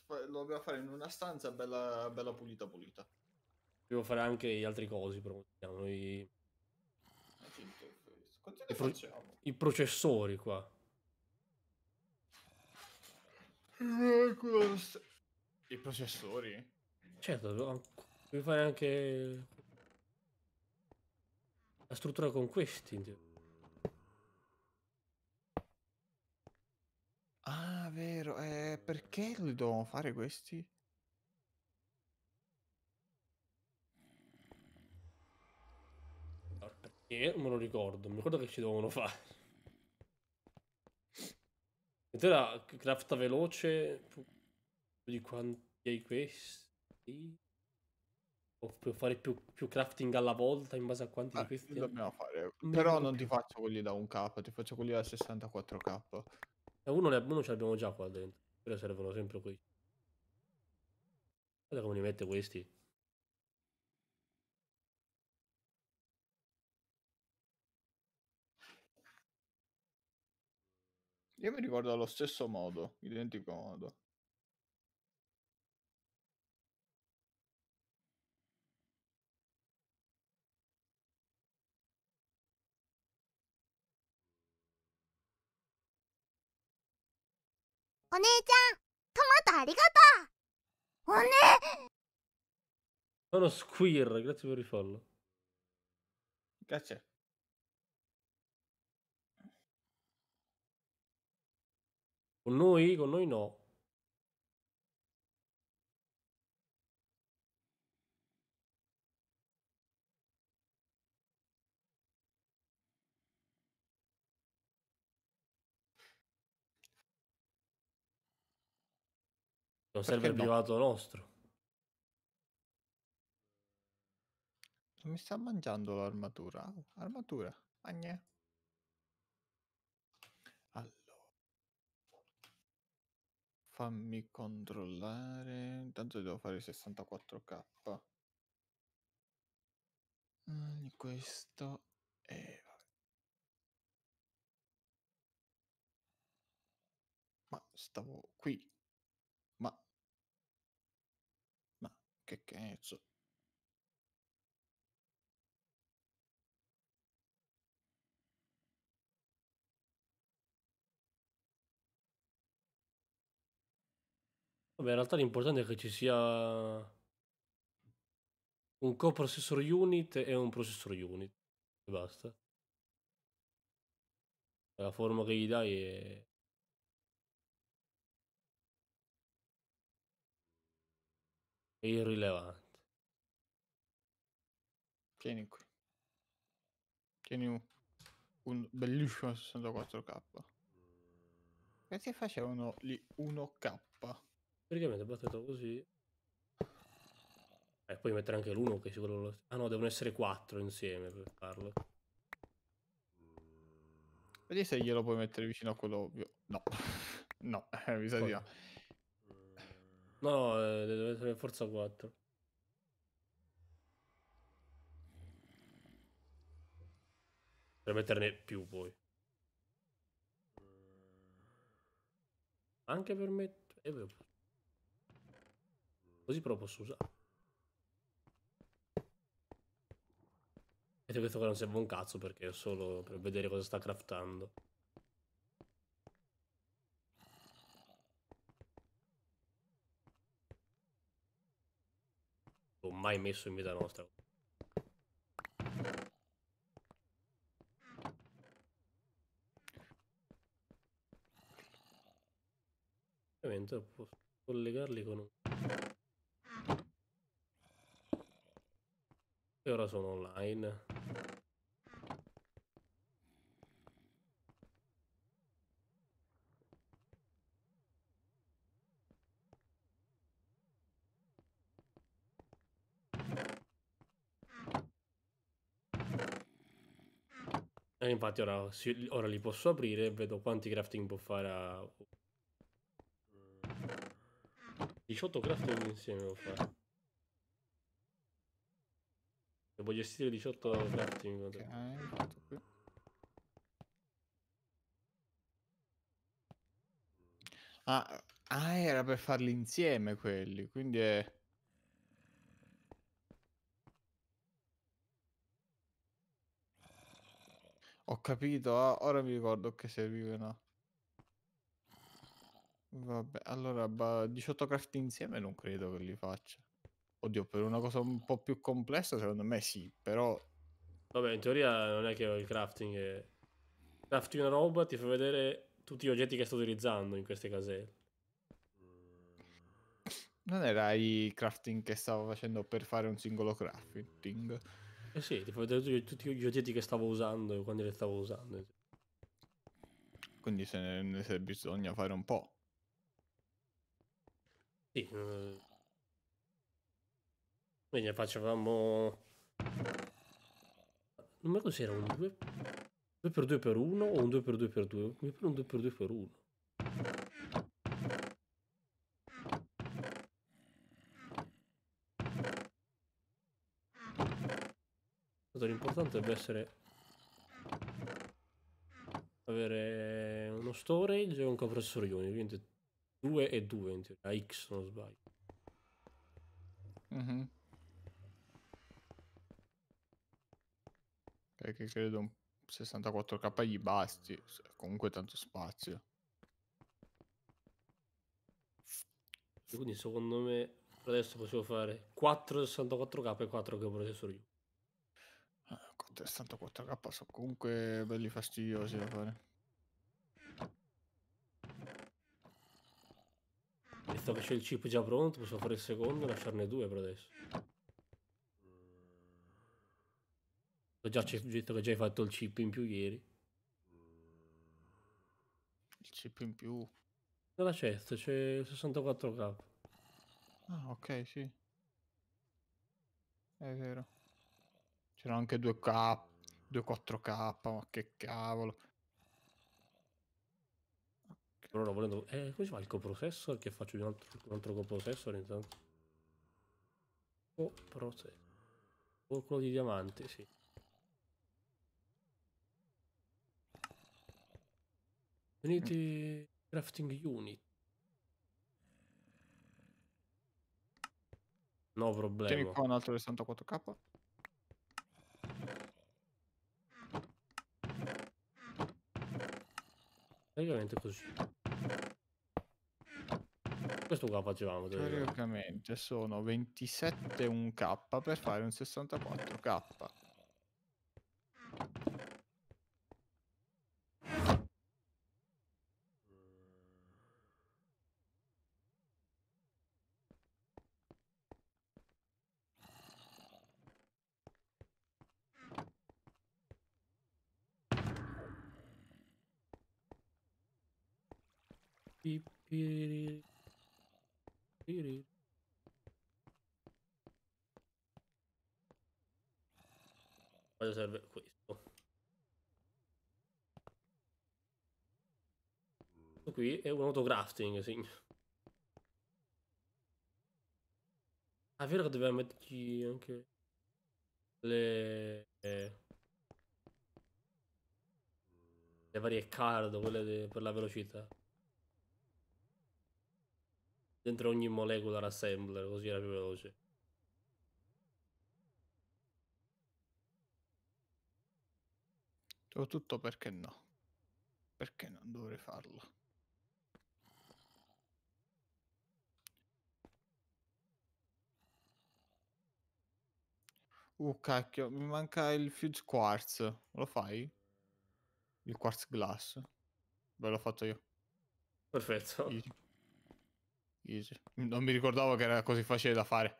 lo dobbiamo fare in una stanza bella, bella pulita pulita. Devo fare anche gli altri cosi, però diciamo, i... I, pro... I processori qua. I processori? Certo, puoi fare anche la struttura con questi. Ah, vero. Eh, perché li dobbiamo fare questi? Perché? Non me lo ricordo. Mi ricordo che ci dovevano fare. Vedete crafta veloce di quanti hai questi? O puoi fare più, più, crafting alla volta in base a quanti ah, di questi? Dobbiamo fare. Beh, Però non ti faccio quelli da 1k, ti faccio quelli da 64k. E eh, uno, uno ce l'abbiamo già qua dentro. Però servono sempre qui. Guarda come li mette questi. Io mi ricordo allo stesso modo, identico modo. お姉ちゃん、トマトありがとうおね Sono Squir, grazie per il follow. Grazie. Con noi? Con noi no. Non serve il no? privato nostro. Mi sta mangiando l'armatura. Armatura. Agne. Fammi controllare. Intanto devo fare 64k. Mm, questo è... Ma stavo qui. Ma... Ma che cazzo. Vabbè, in realtà l'importante è che ci sia un coprocessor unit e un processor unit. E basta. La forma che gli dai è... è irrilevante. Tieni qui. Tieni un, bellissimo 64k. Che si facevano gli 1k? Praticamente battuto così. E poi mettere anche l'uno che sicuro lo... Ah no, devono essere quattro insieme per farlo. Vedi se glielo puoi mettere vicino a quello ovvio. No. no, eh, mi sa di no. No, eh, deve essere forza 4. Per metterne più poi. Anche per mettere... Eh, Così però posso usare. E questo qua non serve un cazzo perché è solo per vedere cosa sta craftando. L'ho mai messo in vita nostra. Ovviamente posso collegarli con un... E ora sono online. E infatti ora, ora, li posso aprire e vedo quanti crafting può fare a... 18 crafting insieme può fare. Devo gestire 18 crafting. Ok, ah, ah, era per farli insieme quelli, quindi è... Ho capito, ah, ora mi ricordo che serviva no. Vabbè, allora 18 crafting insieme non credo che li faccia. Oddio, per una cosa un po' più complessa, secondo me sì, però... Vabbè, in teoria non è che il crafting è... Crafti una roba ti fa vedere tutti gli oggetti che sto utilizzando in queste caselle. Non era il crafting che stavo facendo per fare un singolo crafting? Eh sì, ti fa vedere tutti gli oggetti che stavo usando e quando li stavo usando. Quindi se ne, se bisogna fare un po'. Sì, eh, quindi ne facevamo... Non mi ricordo se era un 2 x 2 x 1 o un 2 x 2 x 2. Mi pare un 2 x 2 x 1. L'importante deve essere avere uno storage e un compressore ionico, quindi 2 e 2 in teoria, X non sbaglio. Mm -hmm. perché credo 64k gli basti, comunque tanto spazio. Quindi secondo me adesso possiamo fare 4 64k e 4 che vorrei processore io. 64k ah, sono comunque belli fastidiosi da fare. Visto che c'è il chip già pronto, posso fare il secondo e lasciarne due per adesso. Ho già detto che già hai fatto il chip in più ieri. Il chip in più? Nella chest c'è 64k. Ah, ok, sì. È vero. C'erano anche 2K, 2-4K, ma che cavolo. Però no, volendo... Eh, come si fa il coprocessor? Che faccio di un altro, un altro coprocessor intanto? Coprocessor. O oh, quello di diamante, sì. Venite mm. crafting unit. No problema. Tieni qua un altro 64k. Praticamente così. Questo qua facevamo. Teoricamente sono 27 1k per fare un 64k. è un autocrafting, sì. Ah, è vero che dobbiamo metterci anche le... le varie card, quelle de... per la velocità. Dentro ogni molecola l'assembler, così era più veloce. Soprattutto perché no? Perché non dovrei farlo? Uh, cacchio, mi manca il Fuse Quartz. Lo fai? Il Quartz Glass. Beh, l'ho fatto io. Perfetto. Easy. Easy. Non mi ricordavo che era così facile da fare.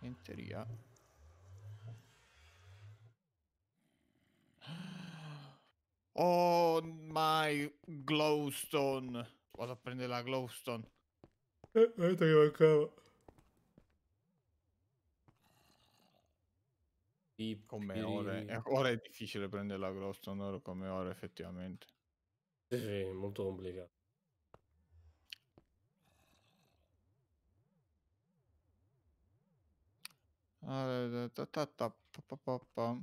In teoria Oh my glowstone. Vado a prendere la glowstone. Eh, guarda che mancava. Come ore. Eh, ora è difficile prendere la glowstone ora come ora effettivamente. Sì, sì, molto complicato. Ah, ta ta ta pa pa pa.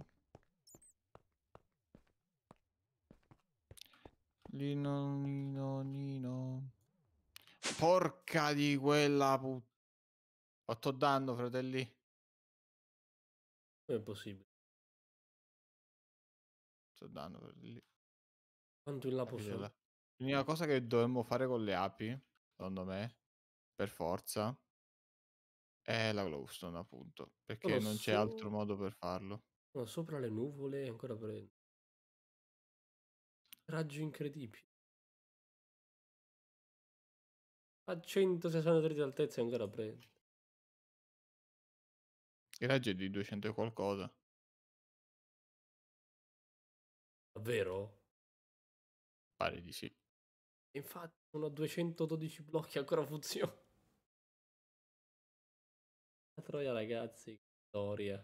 Lino, Nino, Nino. Porca di quella puttana. Fatto danno, fratelli. Non è possibile. Sto danno, fratelli. Quanto in là possiamo? L'unica cosa che dovremmo fare con le api, secondo me, per forza, è la glowstone, appunto. Perché Però non so... c'è altro modo per farlo. No, sopra le nuvole è ancora prendo raggio incredibile. A 163 di altezza è ancora prende. Il raggio è di 200 e qualcosa. Davvero? Pare di sì. Infatti sono a 212 blocchi, ancora funziona. La troia ragazzi, storia.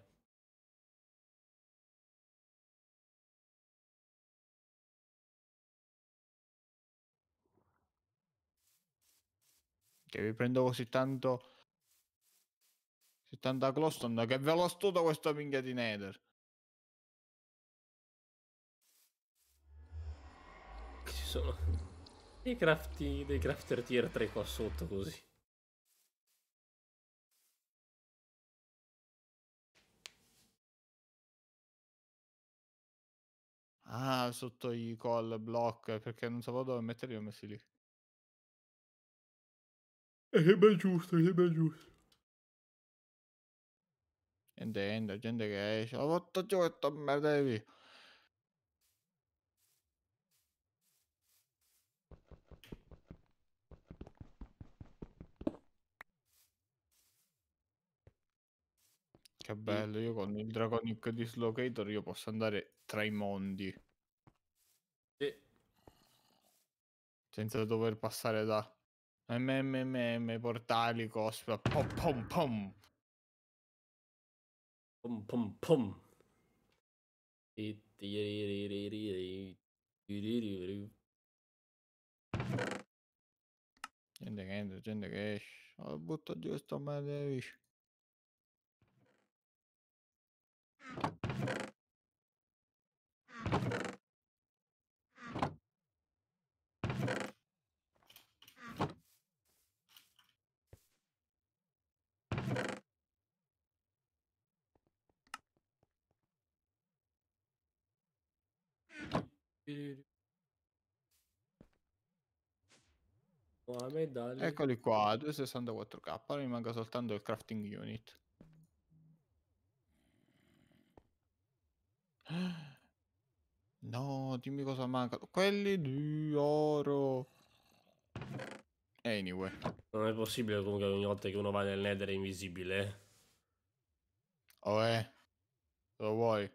che vi prendo così tanto tanto a Closton che ve lo astuto questo minchia di Nether ci sono dei, crafti, dei crafter tier 3 qua sotto così Ah, sotto i call block perché non sapevo dove metterli, ho messi lì. E È sempre giusto, è sempre giusto. Gente entra, gente che esce. Ho fatto giù questa merda di via. Che bello, io con il Dragonic Dislocator io posso andare tra i mondi. Sì. Senza dover passare da... MMM, portali, cospa, pom pom pom. Pom pom pom. Gente che entra, gente che esce. Oh, butto giù sto maledetto. Mohamed Ali. Eccoli qua, 264k, mi manca soltanto il crafting unit. No, dimmi cosa manca. Quelli di oro. Anyway. Non è possibile comunque ogni volta che uno va nel nether è invisibile. Eh. Oh eh. Lo vuoi?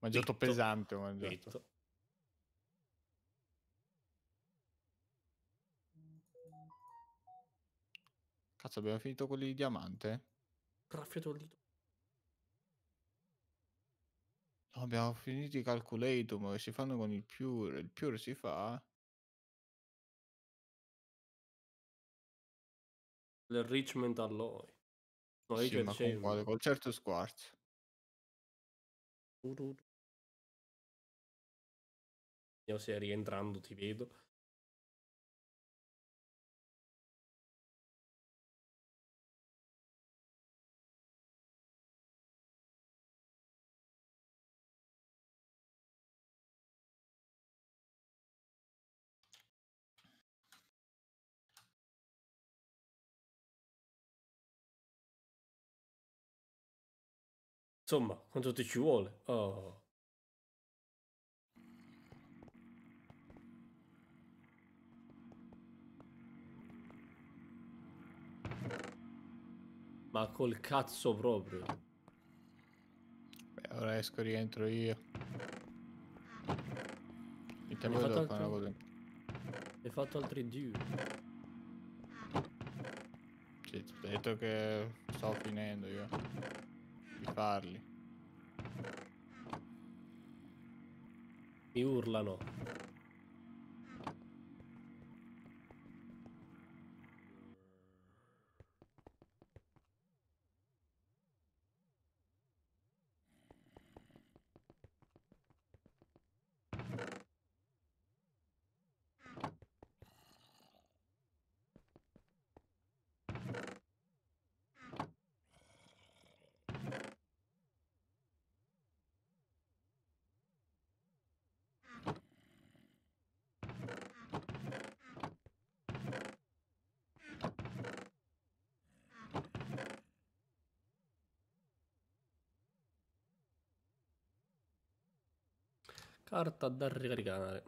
Mangiato pesante ho mangiato. Vitto. Cazzo, abbiamo finito quelli di diamante? Graffio tollito. No, abbiamo finito i calculatum che si fanno con il pure. Il pure si fa... L'enrichment alloy. No, sì, ma con quale? Col certo squarzo. Io se rientrando ti vedo. Insomma, quanto ti ci vuole? Oh. Ma col cazzo proprio. Beh, ora esco, rientro io. Intanto devo altri... fare una cosa. Hai fatto altri giri. Sì, ti ho detto che sto finendo io di farli. Mi urlano. Carta da ricaricare.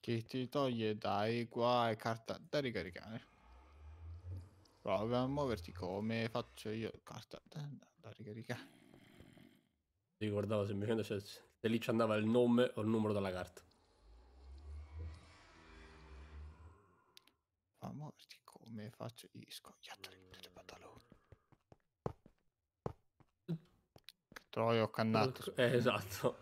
Che ti toglie dai qua e carta da ricaricare. Prova a muoverti come faccio io. Carta da, da ricaricare. Ricordavo semplicemente cioè, se lì ci andava il nome o il numero della carta. a muoverti come faccio io. Scogliato il pantalone. Troio cannato. Eh, esatto.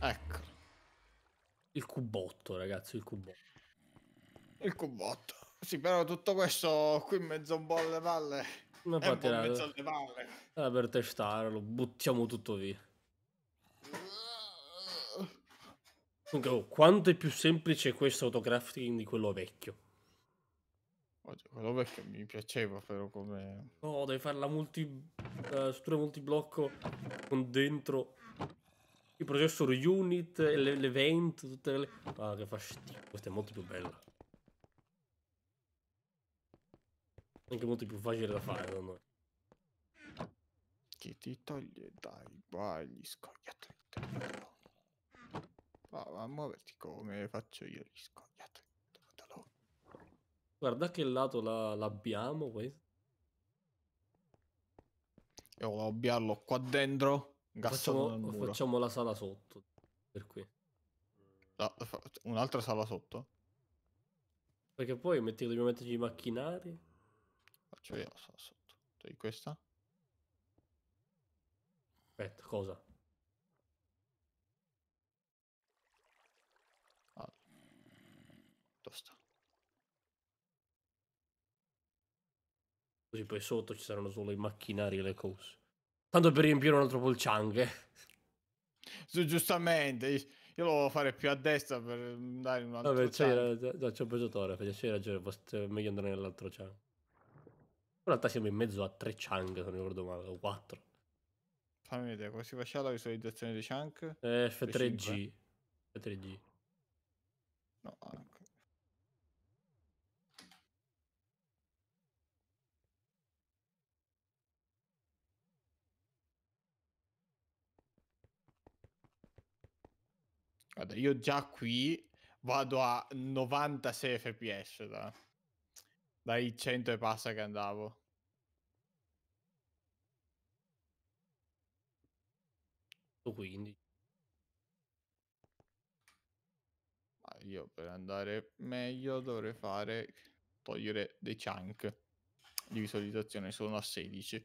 Ecco. Il cubotto, ragazzi, il cubotto. Il cubotto. Sì, però tutto questo qui in mezzo a un po' alle palle. Ma è un in mezzo alle palle. Era per testarlo, buttiamo tutto via. Dunque, oh, quanto è più semplice questo autocrafting di quello vecchio? quello perché mi piaceva però come... No, devi fare la multi... Uh, struttura multiblocco con dentro il processor unit, le, l'event, tutte le... Ah, che fastidio, questa è molto più bella. Anche molto più facile da fare da noi. Chi ti toglie dai guagli gli Va, ma, a muoverti come faccio io gli scogliatoi. Guarda che lato la, l'abbiamo questo. Io volevo abbiarlo qua dentro. Facciamo, facciamo, la sala sotto. Per qui. La, un'altra sala sotto? Perché poi metti, dobbiamo metterci i macchinari. Faccio vedere la sala sotto. Togli questa. Aspetta, cosa? Così poi sotto ci saranno solo i macchinari e le cose. Tanto per riempire un altro po' il ciang. Giustamente, io lo volevo fare più a destra per dare un altro Vabbè, c'era, già, ci ho preso ragione, fosse cioè, cioè, meglio andare nell'altro Chang. In realtà siamo in mezzo a tre Chang, se non ricordo male, o quattro. Fammi vedere, come si faceva la visualizzazione di Chang? F3G. F3G. No, ah, Guarda, io già qui vado a 96 fps da, dai 100 e passa che andavo. Quindi. Ma io per andare meglio dovrei fare togliere dei chunk di visualizzazione, sono a 16.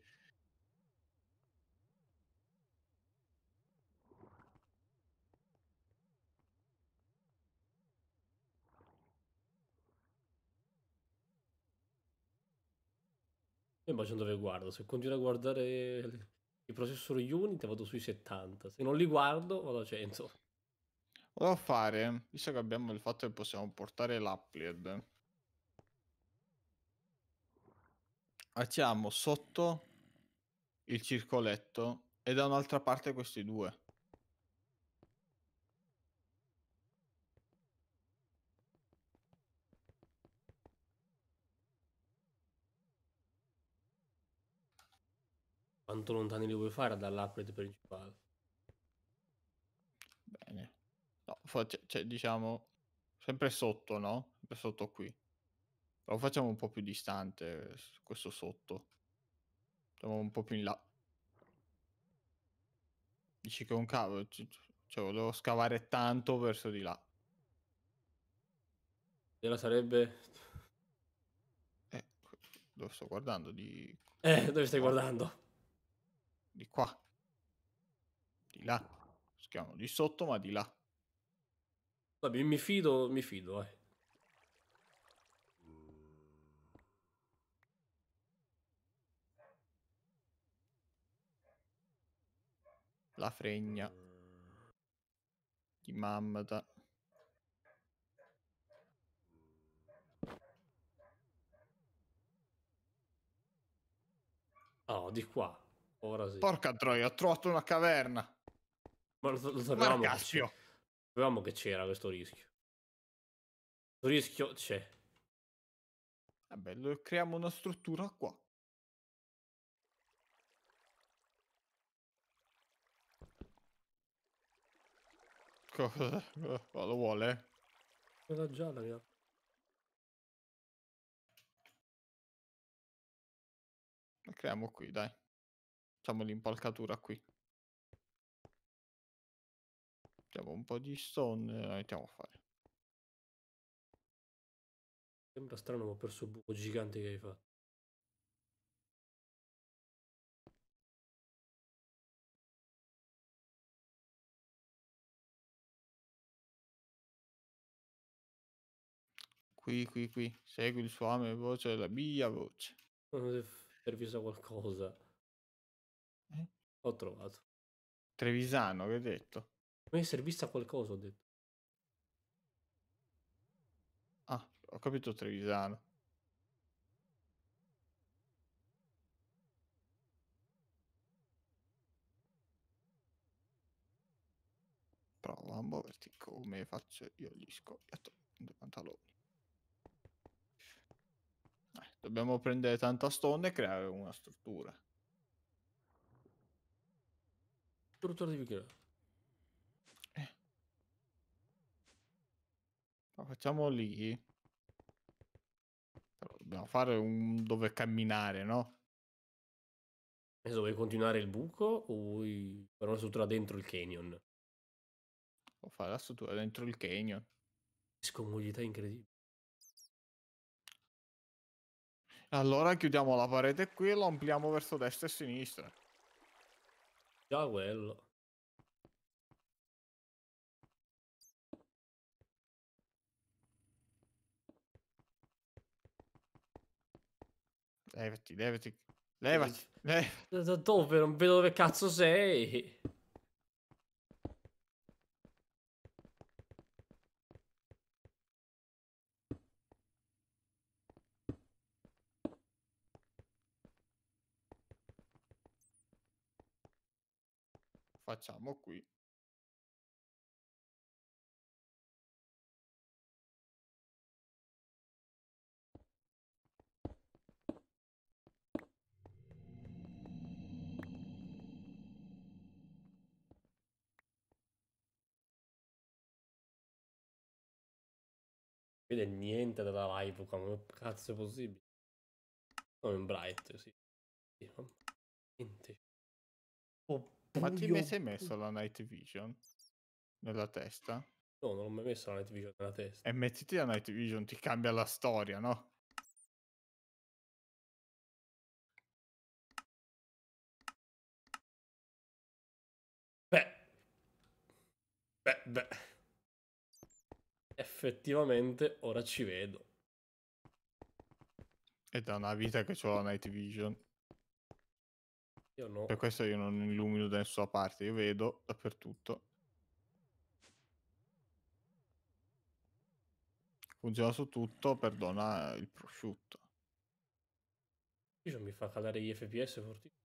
E immagino dove guardo. Se continuo a guardare i processori Unity vado sui 70. Se non li guardo vado a 100. Volevo fare, visto che abbiamo il fatto che possiamo portare l'Applied, facciamo sotto il circoletto e da un'altra parte questi due. Quanto lontani li vuoi fare dall'upgrade principale? Bene. No, cioè, cioè, diciamo, sempre sotto, no? Sempre sotto qui. Lo facciamo un po' più distante, questo sotto. Facciamo un po' più in là. Dici che è un cavo? cioè volevo scavare tanto verso di là. E la sarebbe... Eh, dove sto guardando? Di... Eh, dove stai ah. guardando? di qua, di là, schiamo di sotto ma di là. Vabbè, mi fido, mi fido, eh. La fregna di Mammata. Oh, di qua. Ora sì. Porca troia, ho trovato una caverna. Ma lo, lo sapevamo. Che, sapevamo che c'era questo rischio. Questo rischio c'è. Vabbè, lo creiamo una struttura qua. Cosa? lo vuole? Cosa gialla mia. creiamo qui, dai facciamo l'impalcatura qui. Mettiamo un po' di stone e la mettiamo a fare. Sembra strano, ma ho perso il buco gigante che hai fatto. Qui, qui, qui. Segui il suo ame, voce della mia voce. Non è servito qualcosa. Eh? Ho trovato. Trevisano, che hai detto? Mi è servista qualcosa, ho detto. Ah, ho capito Trevisano. Prova a muoverti come faccio io gli scoiattoli dei pantaloni. Eh, dobbiamo prendere tanta stone e creare una struttura. Durdur di girare. Eh. facciamo lì. dobbiamo fare un dove camminare, no? E dove continuare il buco o vuoi fare una struttura dentro il canyon? Può fare la struttura dentro il canyon. Scomodità incredibile. Allora chiudiamo la parete qui e lo ampliamo verso destra e sinistra. Già quello. Levati, levati. Levati. Dove? Non vedo dove cazzo sei. facciamo qui vede niente dalla live come cazzo è possibile no in bright sì, sì. niente oh ma ti mi sei messo la night vision nella testa? No, non ho mai messo la night vision nella testa. E mettiti la night vision, ti cambia la storia, no? Beh. Beh, beh. Effettivamente ora ci vedo. È da una vita che ho la night vision. Io no. Per questo io non illumino da nessuna parte, io vedo dappertutto. Funziona su tutto, perdona il prosciutto. mi fa calare gli FPS fortissimi.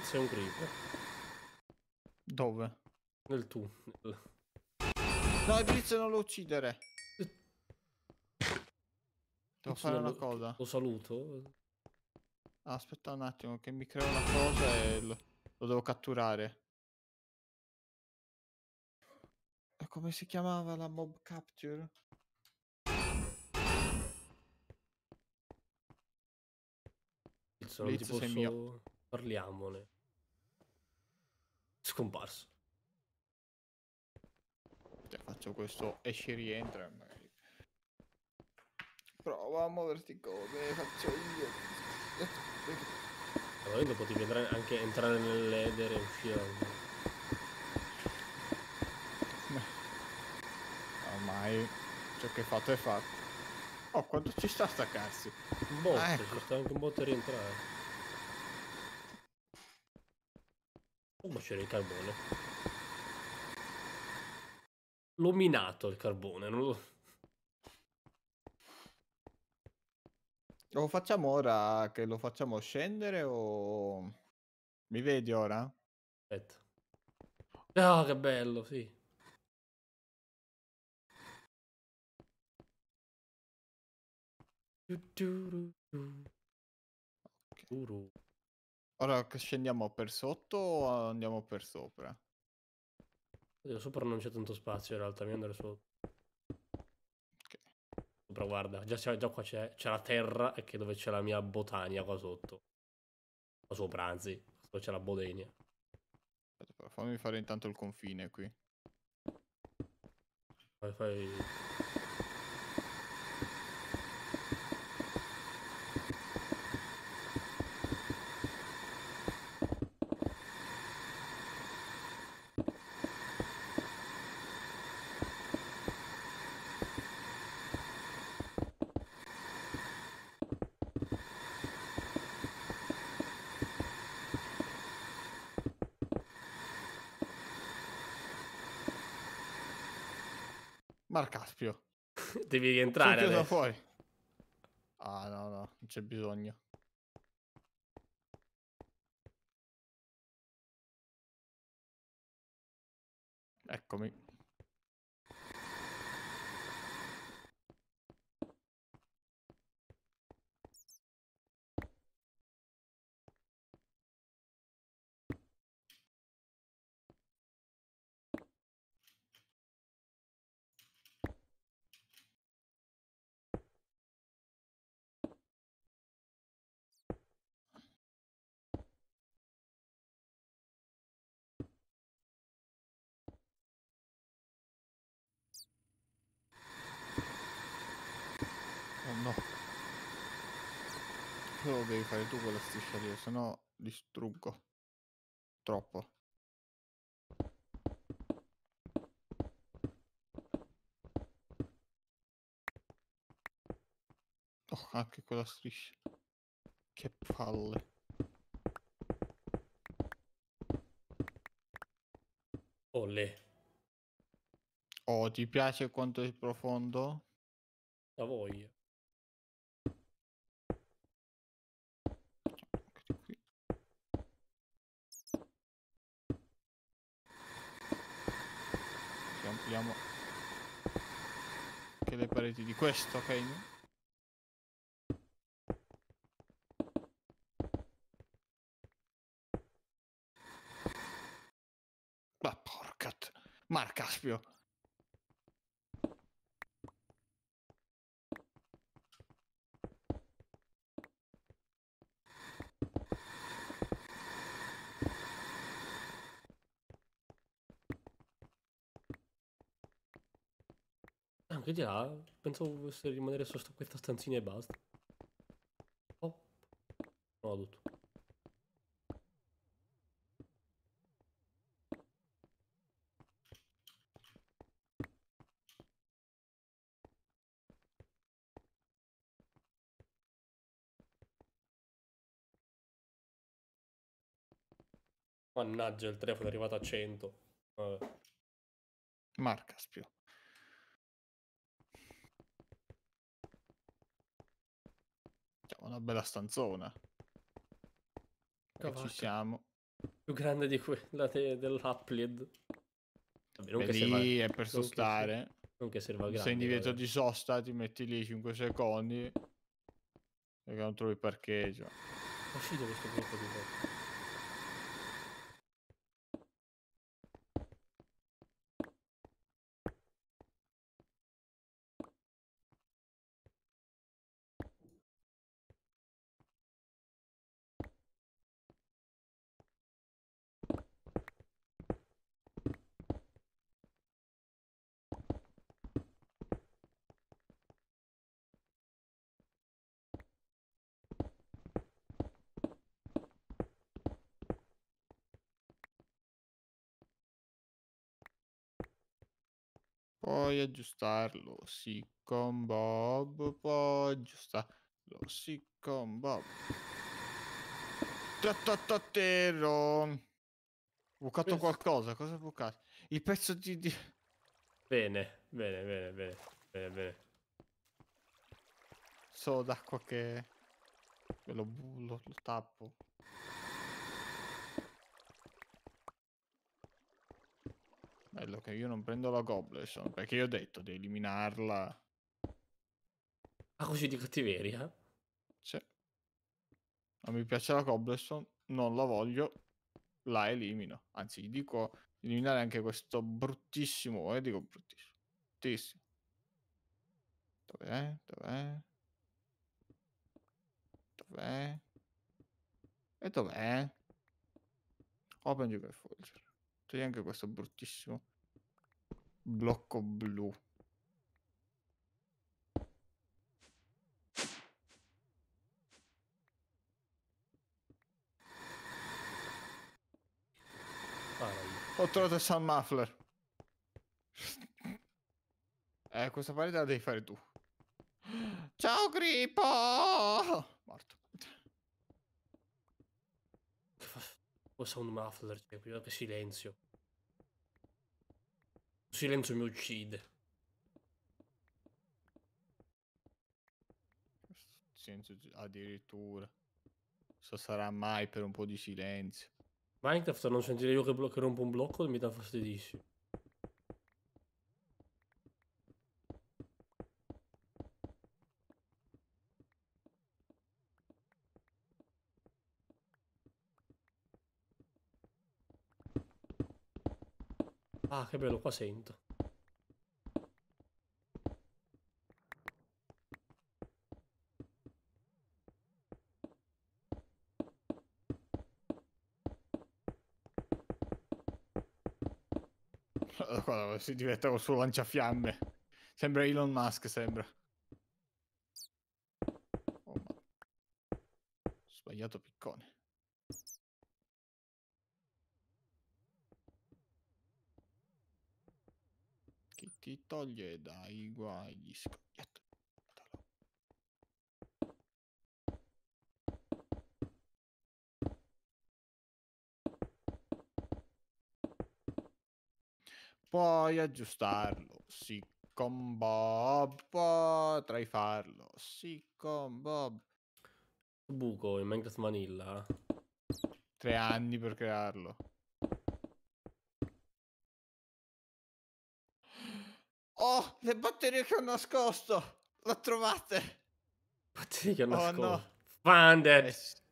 Fritz è un creeper. Dove? Nel tunnel. No, il Fritz non lo uccidere. Devo fare una cosa. Lo saluto. Ah, aspetta un attimo che mi creo una cosa e lo, lo devo catturare. E come si chiamava la mob capture? Blitz, non Blitz ti posso... Parliamone. Scomparso. Cioè, faccio questo esci rientra. Magari. Prova a muoverti come faccio io. Allora eh, dopo ti devi anche entrare nell'Eder e uscire. Ormai ciò che è fatto è fatto. Oh, quanto ci sta a staccarsi? Un botto, ah, ecco. ci sta anche un botto a rientrare. ma c'era il carbone. L'ho minato il carbone. Non lo... lo facciamo ora che lo facciamo scendere o... Mi vedi ora? Aspetta. Ah, oh, che bello, sì. Du, du, du, du. Okay. Ora scendiamo per sotto o andiamo per sopra? Oddio, sopra non c'è tanto spazio in realtà, mi andare sotto. Okay. Sopra guarda, già, già qua c'è, la terra e che dove c'è la mia botania qua sotto. Qua sopra anzi, qua c'è la bodenia. fammi fare intanto il confine qui. Fai, fai... Bar Caspio. Devi rientrare. Sono fuori. Ah, no, no, non c'è bisogno. devi fare tu quella la striscia lì, sennò distruggo. Troppo. Oh, anche quella striscia. Che palle. Olle. Oh, ti piace quanto è profondo? La voglia. abbiamo anche le pareti di questo ok? Ma porca... T- Mar Caspio! che dirà? Ah, pensavo dovesse rimanere su questa stanzina e basta. Oh. No, tutto. Mannaggia, il telefono è arrivato a 100. Vabbè. Marca, spio. Una bella stanzona. Ci siamo. Più grande di quella te- dell'Uplied. lì è per sostare. Non che serva grande. Sei in divieto di sosta, ti metti lì 5 secondi. Perché non trovi parcheggio. Ma scegliere questo punto di Puoi aggiustarlo, sì, con Bob. puoi aggiustarlo, sì, con Bob. Tattatatero. Ho bucato Penso... qualcosa, cosa ho bucato? Il pezzo di... di... Bene, bene, bene, bene, bene, bene. Solo d'acqua che... Ve lo, lo, lo tappo. Bello che io non prendo la Gobleson, perché io ho detto di eliminarla. Ah, così di cattiveria? Sì. Non mi piace la Gobleson, non la voglio, la elimino. Anzi, dico eliminare anche questo bruttissimo, eh, dico bruttissimo. Bruttissimo. Dov'è? Dov'è? Dov'è? E dov'è? Open Jugger Folger. Togli anche questo bruttissimo blocco blu. Ho trovato il Sun Muffler. Eh, questa parete la devi fare tu. Ciao, Grippo! Morto. O Sound Muffler, cioè, prima che silenzio silenzio mi uccide. Silenzio addirittura. So sarà mai per un po' di silenzio. Minecraft non sentire io che, che rompo un blocco mi dà fastidissimo. Ah, che bello, qua sento. Guarda, eh, si diventa col suo lanciafiamme. Sembra Elon Musk, sembra. Oh, ma... Sbagliato piccone. toglie dai guai scoiattoli. Puoi aggiustarlo, sì con Bob, potrai farlo, sì con Bob. Buco in Minecraft Vanilla. Tre anni per crearlo. Oh, le batterie che ho nascosto! L'ho trovate! Batterie che ho nascosto? Oh, no. Found it! Yes.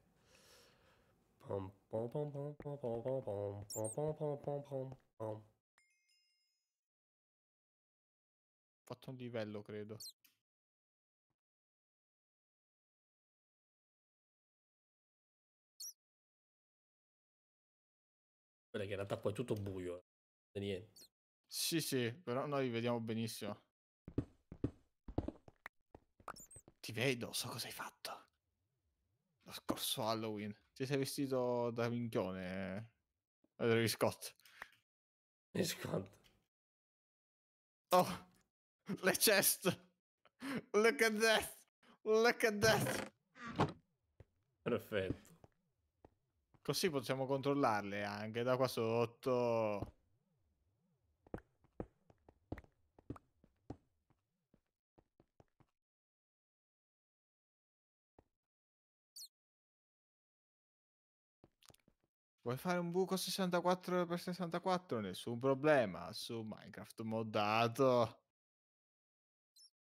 Pom, pom, pom, pom, pom, pom, pom, Fatto un livello, credo. Guarda che in realtà poi è tutto buio. Niente. Sì, sì, però noi vediamo benissimo. Ti vedo, so cosa hai fatto. Lo scorso Halloween. Ti sei vestito da minchione. Eh, Ridley Scott. Ridley Scott. Oh, le chest. Look at that. Look at that. Perfetto. Così possiamo controllarle anche da qua sotto. Vuoi fare un buco 64x64? Nessun problema. Su Minecraft moddato.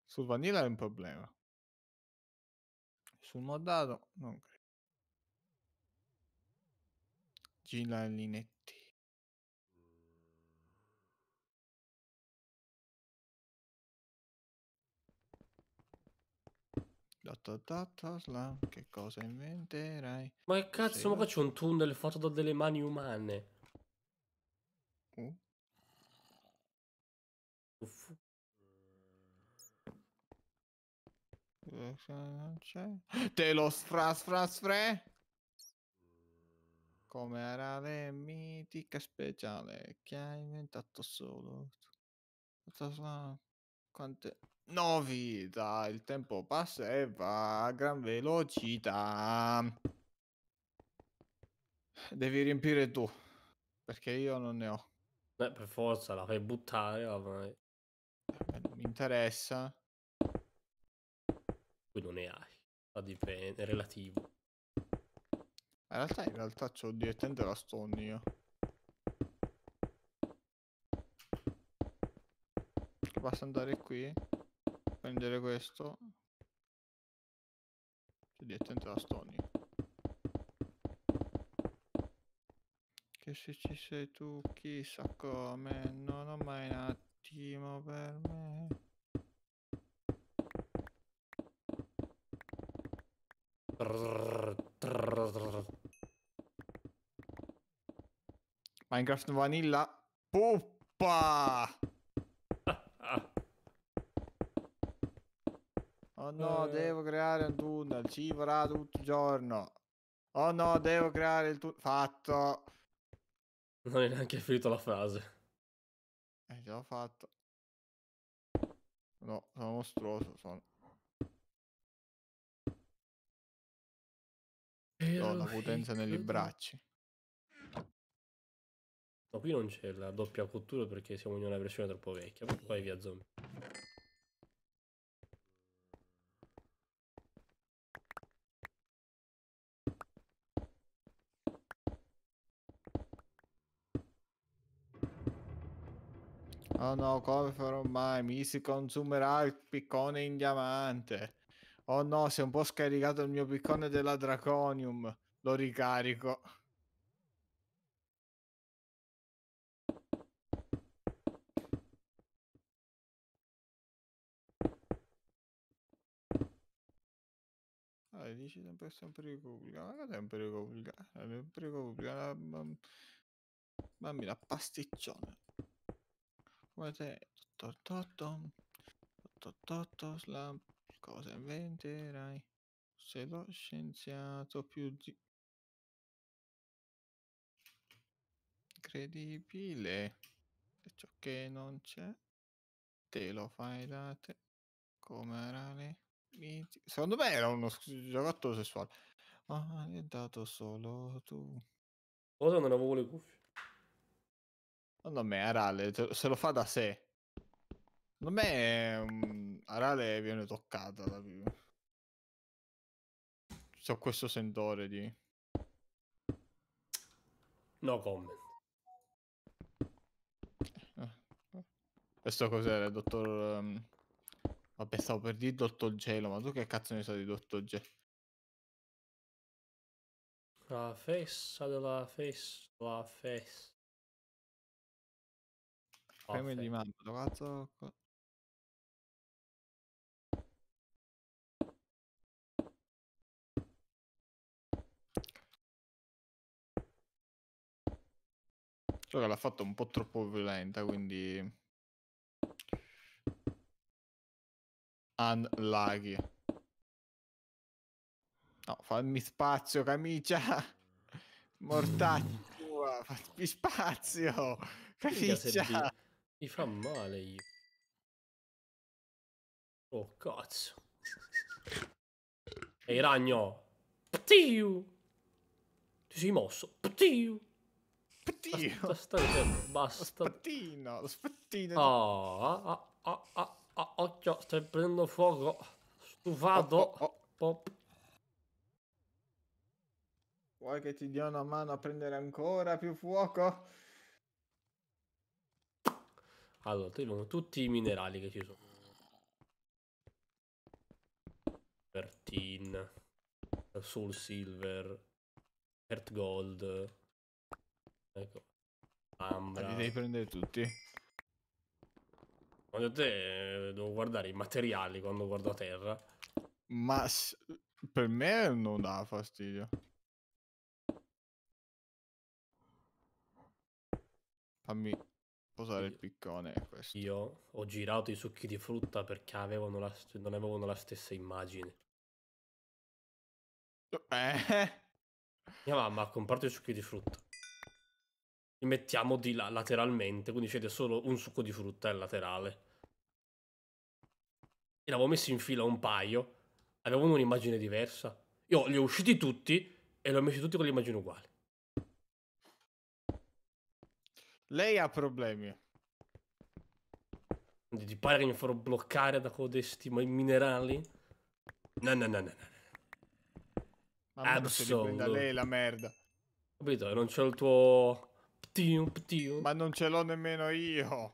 Sul vanilla è un problema. Sul moddato non credo. Gina linee Che cosa inventerai? Ma che cazzo, Sei ma qua c'è un tunnel fatto da delle mani umane. Uh. Uff. Te lo sfrasfrasfre? sfra sfre Come arare mitica speciale Che hai inventato solo Quante No vita, il tempo passa e va a gran velocità. Devi riempire tu, perché io non ne ho. Beh, per forza, la fai buttare, ormai. Eh, non mi interessa. Qui non ne hai, ma dipende, è relativo. In realtà, in realtà c'ho direttamente la stone io. Basta andare qui prendere questo e di attento alla Stony che se ci sei tu chissà come non ho mai un attimo per me Minecraft Vanilla Puppa Oh no, eh... devo creare un tunnel. Ci vorrà tutto il giorno. Oh no, devo creare il tunnel. Fatto. Non è neanche finito la frase. Eh, già l'ho fatta. No, sono mostruoso. Sono. Ho la potenza negli bracci. No, qui non c'è la doppia cottura perché siamo in una versione troppo vecchia. Poi via zombie. Oh no, come farò mai? Mi si consumerà il piccone in diamante. Oh no, si è un po' scaricato il mio piccone della Draconium. Lo ricarico. Allora, dici sempre sempre Repubblica. Ma è un Repubblica? Sempre eh, Mamma mia, mm, pasticcione. Guarda, totto, totto, la cosa inventerai? se lo scienziato più di... Incredibile. E ciò che non c'è, te lo fai da te. Come rale. Secondo me era uno giocatto sessuale. Ma ah, è dato solo tu. Cosa non avevo le cuffie? Secondo me Arale se lo fa da sé. Secondo me um, mm, Arale viene toccata da più. C'è questo sentore di... No comment. Eh, questo cos'era, dottor... Um... Vabbè, stavo per dire dottor Gelo, ma tu che cazzo ne sai di dottor Gelo? La fessa della fessa, la fessa. Poi gli mando, cazzo... Solo che l'ha fatto un po' troppo violenta, quindi... Unlucky. No, fammi spazio, camicia! Mortaccia mm. tua, fammi spazio! Camicia! Mi fa male io. Oh cazzo. Ehi ragno. Ptiu. Ti sei mosso. Ptiu. Ptiu. Basta, basta. Spattino, spattino. Oh, ah, ah, ah, ah, occhio, ah, ah, ah, stai prendendo fuoco. Stufato. Oh, oh, oh. Pop. Vuoi che ti dia una mano a prendere ancora più fuoco? Allora, togliamo tutti i minerali che ci sono. Pertin, Soul Silver, Earth Gold. Ecco. Ambra. Li devi prendere tutti. Quando te eh, devo guardare i materiali quando guardo a terra. Ma per me non dà fastidio. Fammi posare il piccone questo. Io ho girato i succhi di frutta perché avevano la, non avevano la stessa immagine. Eh. Mia mamma ha comprato i succhi di frutta. Li mettiamo di là lateralmente, quindi c'è solo un succo di frutta è laterale. E l'avevo messo in fila un paio, avevano un'immagine diversa. Io li ho usciti tutti e li ho messi tutti con l'immagine uguale. Lei ha problemi. Ti pare che mi farò bloccare da codesti ma i minerali? No, no, no, no. no. Assolutamente. Da lei la merda. Capito? Non c'è il tuo... Ptiu, ptiu. Ma non ce l'ho nemmeno io.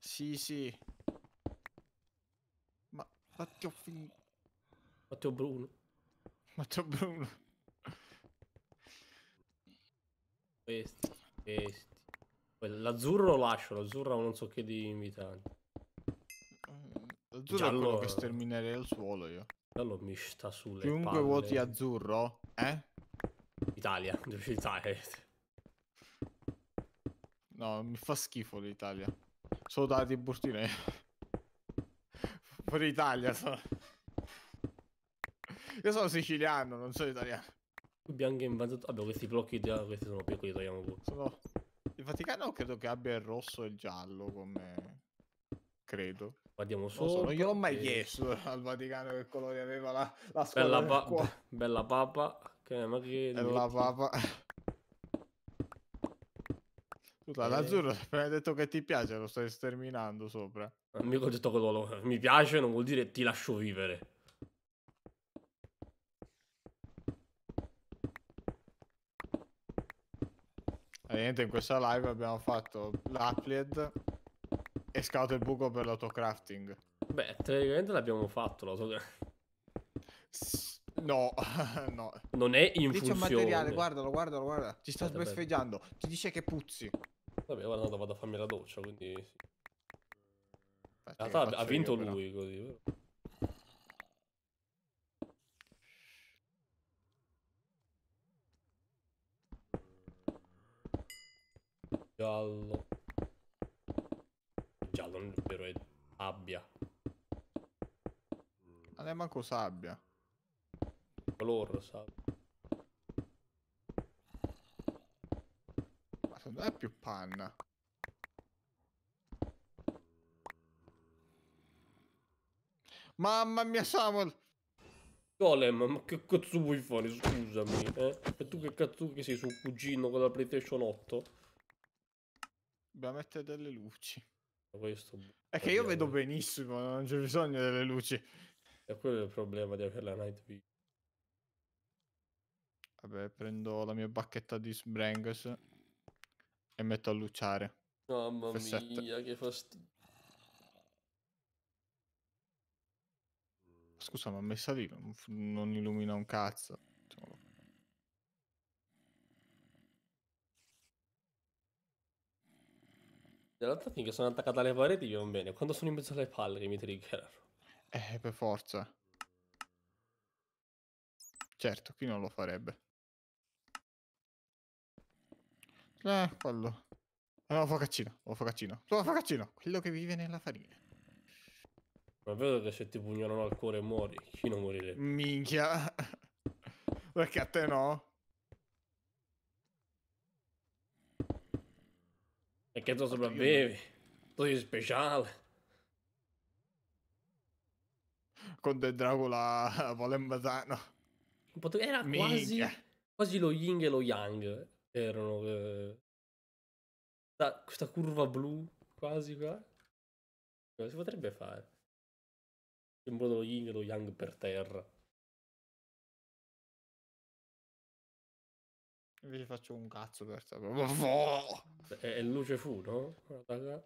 Sì, sì. Ma Matteo Fin... Matteo Bruno. Matteo Bruno. Questi, questi. L'azzurro lo lascio, l'azzurro non so che di invitanti. Mm, l'azzurro è quello che sterminerei al suolo io. Giallo mi sta sulle Chiunque palle. voti azzurro, eh? Italia, dice Italia. No, mi fa schifo l'Italia. Sono da Tiburtina. Fuori Italia sono. Io sono siciliano, non sono italiano. Bianca in mezzo. Vabbè, questi blocchi di questi sono piccoli, togliamo pure. Sono... Il Vaticano credo che abbia il rosso e il giallo come... Credo. Guardiamo solo. So, non gliel'ho mai eh. chiesto al Vaticano che colore aveva la, la squadra Bella, pa bella papa. Che, ma che... Bella papa. Scusa, eh... l'azzurro appena detto che ti piace, lo stai sterminando sopra. Amico, ho detto quello, mi piace non vuol dire ti lascio vivere. E niente, in questa live abbiamo fatto l'Applied e scout il buco per l'autocrafting. Beh, teoricamente l'abbiamo fatto l'autocrafting. No, no. Non è in Lì funzione. C'è un materiale, guardalo, guardalo, guarda. Ci sta eh, sbeffeggiando. Ti dice che puzzi. Vabbè, ora vado, a farmi la doccia, quindi... Sì. In realtà ha vinto io, lui, però. così, vero? Giallo. Giallo non è vero, è abbia. Non è manco sabbia. Color sabbia. Ma secondo me è più panna. Mamma mia Samuel! Golem, ma che cazzo vuoi fare? Scusami, eh? E tu che cazzo che sei suo cugino con la PlayStation 8? Dobbiamo mettere delle luci. Sto... È che io vedo benissimo, non c'è bisogno delle luci. E quello è il problema di avere la night vision. Vabbè, prendo la mia bacchetta di Sbrangus e metto a luciare. Mamma F7. mia, che fastidio. Scusa, ma a me salire non, illumina un cazzo. Nella finché sono attaccato alle pareti, io non bene. Quando sono in mezzo alle palle che mi triggerano. Eh, per forza. Certo, chi non lo farebbe? Eh, fallo. No, focaccino, lo focaccino. Oh, focaccino, quello che vive nella farina. Ma vedo che se ti pugnalano al cuore muori, chi non morirebbe? Minchia. Perché a te no? Perché tu sopravvivi? Tu sei speciale. Con del Dracula Volembatano. Era quasi, quasi, lo Ying e lo Yang. Erano. Eh, questa curva blu, quasi qua. si potrebbe fare? Sembrano lo Ying e lo Yang per terra. Vi faccio un cazzo per te. È, è luce fu, no? Guarda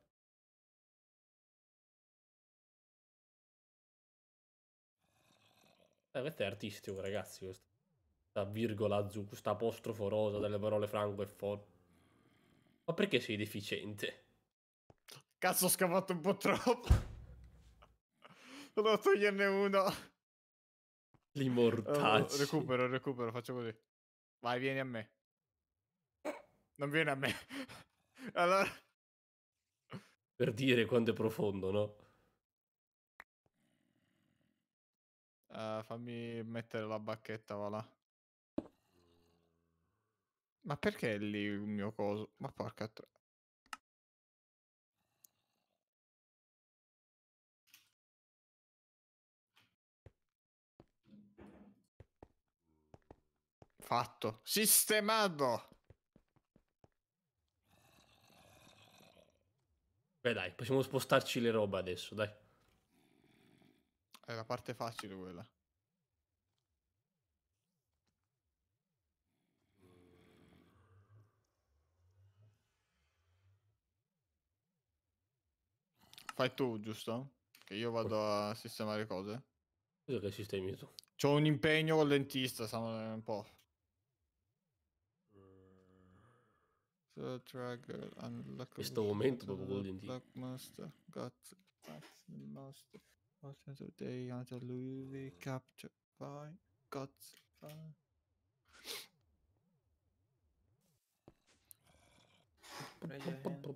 Eh, questo è artistico, ragazzi. Questo. Sta virgola azzurra, questa apostrofo rosa delle parole franco e forte. Ma perché sei deficiente? Cazzo, ho scavato un po' troppo. Devo toglierne uno. L'immortacci. Oh, recupero, recupero, faccio così. Vai, vieni a me. Non viene a me. Allora... Per dire quanto è profondo, no? Uh, fammi mettere la bacchetta, va là. Ma perché è lì il mio coso? Ma porca tre. Fatto. Sistemato. Beh dai, possiamo spostarci le robe adesso, dai. È la parte facile quella. Fai tu, giusto? Che io vado a sistemare cose. Cosa che sistemi tu? C'ho un impegno col dentista, stiamo un po'. Dragon, Dragger, Questo momento proprio quello di... Black Master, Got... Master, Master of Day, Hunter Louis, Capture by... Got... By... Puppa,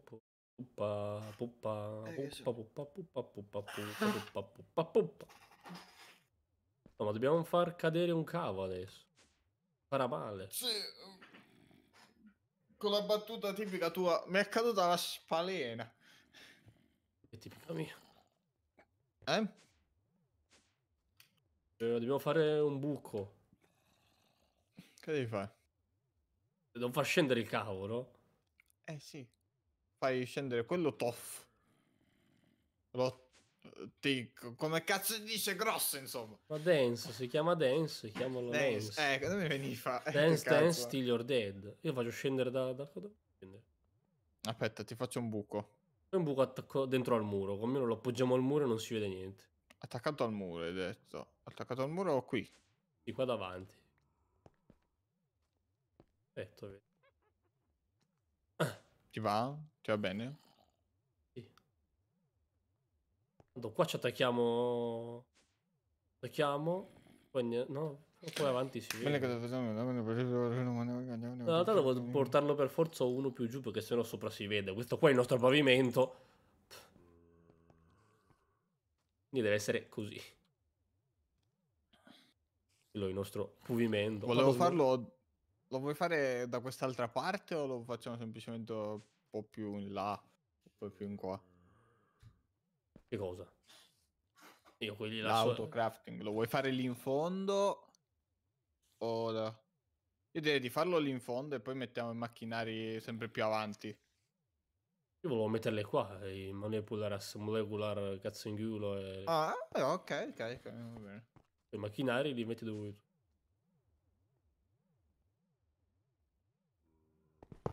puppa, eh, puppa, puppa, puppa, puppa, puppa, puppa, puppa. No, ma dobbiamo far cadere un cavo adesso. Farà male. Sì con la battuta tipica tua, mi è caduta la spalena. È tipica mia. Eh? eh? dobbiamo fare un buco. Che devi fare? Devo far scendere il cavolo. Eh sì. Fai scendere quello toff. Lo Tic, come cazzo dice grosso insomma ma dance si chiama eh, eh, dance chiamalo dance, dance. eh dove veniva dance eh, dance till you're dead io faccio scendere da, da, da aspetta ti faccio un buco un buco attacco, dentro al muro con me lo appoggiamo al muro e non si vede niente attaccato al muro hai detto attaccato al muro o qui di qua davanti aspetta vedi. ti va? ti va bene? Qua ci attacchiamo. Attacchiamo. Poi, ne... no, poi avanti si vede. No, realtà devo portarlo per forza uno più giù perché sennò sopra si vede. Questo qua è il nostro pavimento. Quindi deve essere così. Quello è il nostro pavimento. Volevo Quando... farlo. Lo vuoi fare da quest'altra parte o lo facciamo semplicemente un po' più in là, un po' più in qua? Che cosa? Io quelli lascio... L'autocrafting, lo vuoi fare lì in fondo? O... Da... Io direi di farlo lì in fondo e poi mettiamo i macchinari sempre più avanti. Io volevo metterle qua, i molecular, molecular, cazzo in culo e... Ah, eh, ok, ok, ok, va bene. I macchinari li metti dove vuoi tu.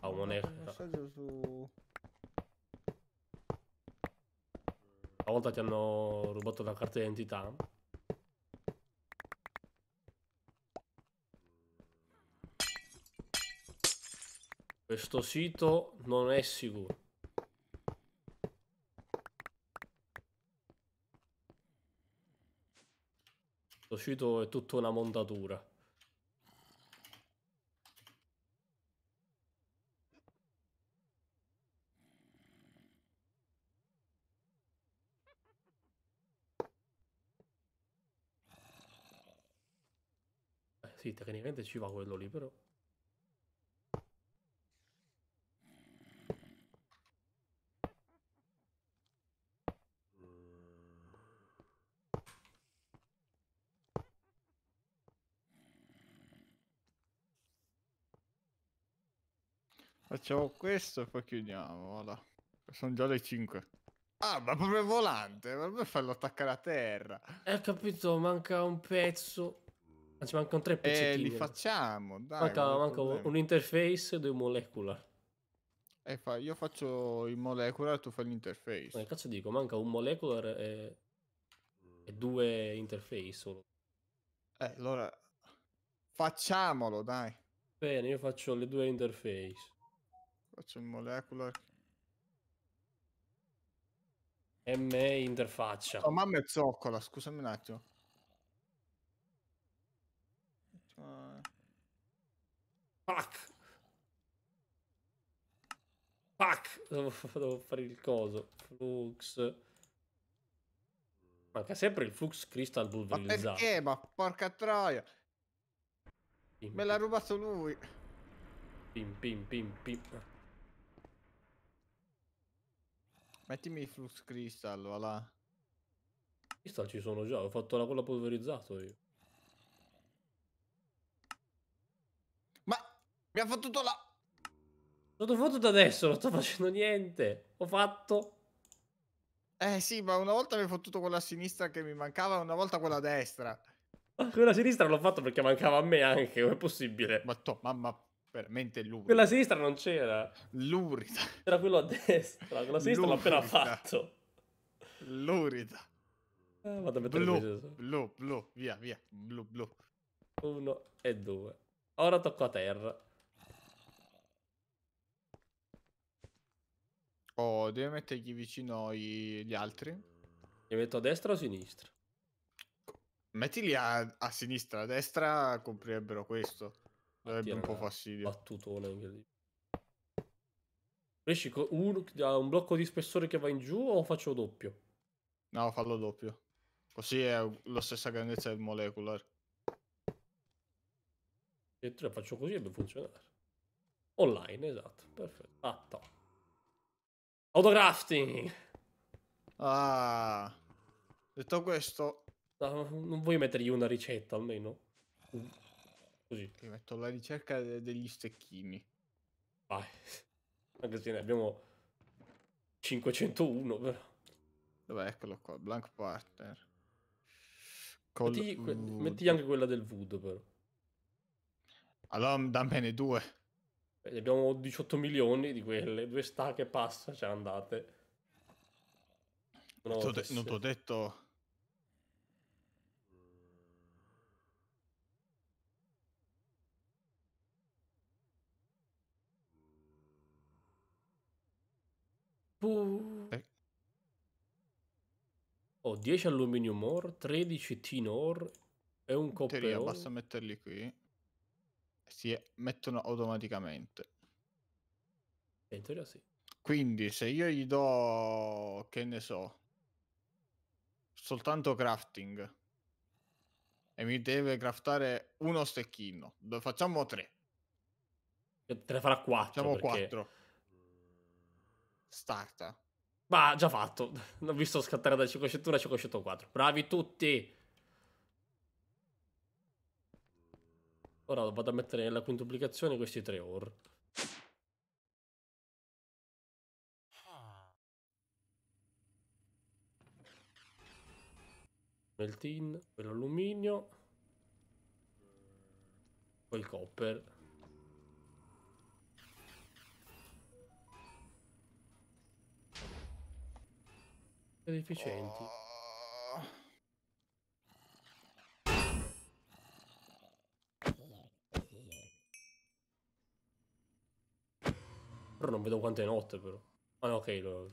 Ah, un messaggio su... Una volta ti hanno rubato la carta d'identità. Questo sito non è sicuro. Questo sito è tutta una montatura. tecnicamente ci va quello lì, però. Facciamo questo e poi chiudiamo, voilà. Sono già le 5. Ah, ma proprio volante, ma per farlo attaccare a terra. Eh, capito, manca un pezzo. Ma ci mancano tre pezzettini. Eh, li facciamo, dai. Manca, manca un interface e due molecular. Eh, fa, io faccio il molecular, e tu fai l'interface. Ma eh, cazzo dico, manca un molecular e, e due interface solo. Eh, allora... Facciamolo, dai. Bene, io faccio le due interface. Faccio il molecular. M interfaccia. Oh, mamma è zoccola, scusami un attimo. Fuck. Fuck. Devo, devo fare il coso. Flux. Manca sempre il flux crystal pulverizzato. Ma perché? Ma porca troia. Pim, Me l'ha rubato lui. Pim pim pim pim. Mettimi il flux crystal, voilà. Crystal ci sono già, ho fatto la colla polverizzato io. Mi ha fottuto la... Sono fottuto adesso, non sto facendo niente. Ho fatto... Eh sì, ma una volta mi ha fottuto quella a sinistra che mi mancava, una volta quella a destra. Ah, quella a sinistra l'ho fatto perché mancava a me anche, come è possibile? Ma to, mamma, veramente lurida. Quella a sinistra non c'era. Lurida. C'era quello a destra, quella a sinistra l'ho appena fatto. Lurida. Eh, vado a mettere blu, blu, blu, via, via, blu, blu. Uno e due. Ora tocco a terra. Oh, deve mettergli vicino i... gli altri. Li metto a destra o a sinistra? Mettili a, a sinistra, a destra comprirebbero questo. Sarebbe un po' fastidio. Battutone incredibile. Esci con un, un, blocco di spessore che va in giù o faccio doppio? No, fallo doppio. Così è la stessa grandezza del molecular. E tre faccio così e deve funzionare. Online, esatto, perfetto. Ah, top. Autorafting. Ah. Detto questo... No, non vuoi mettergli una ricetta almeno? Così. Ti metto la ricerca de degli stecchini. Vai. Anche se ne abbiamo 501 però. Dov'è? Eccolo qua. Blank partner. Col metti, metti anche quella del Voodoo, però. Allora dammene due. E abbiamo 18 milioni di quelle, due stacche passa, ce andate. No, non ti ho detto... Ho eh. oh, 10 alluminium ore, 13 tin ore e un copper ore. Basta metterli qui si mettono automaticamente. In teoria sì. Quindi se io gli do, che ne so, soltanto crafting e mi deve craftare uno stecchino, facciamo tre. Te ne farà quattro. Facciamo perché... quattro. Starta. Ma già fatto, Non ho visto scattare da 504 a 504. Bravi tutti! Ora vado a mettere nella quintuplicazione questi tre OR. Il tin, quello alluminio, poi il copper. Ed efficienti. Oh. Però non vedo quanto è notte, però. Ah, no, ok, lo...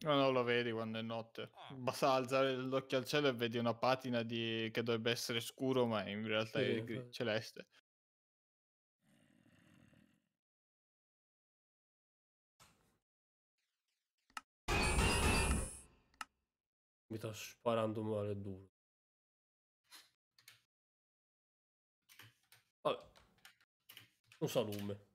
No, no, lo vedi quando è notte. Ah. Basta alzare l'occhio al cielo e vedi una patina di... che dovrebbe essere scuro, ma in realtà sì, è gri- celeste. Mi sta sparando male duro. Vabbè. Un salume.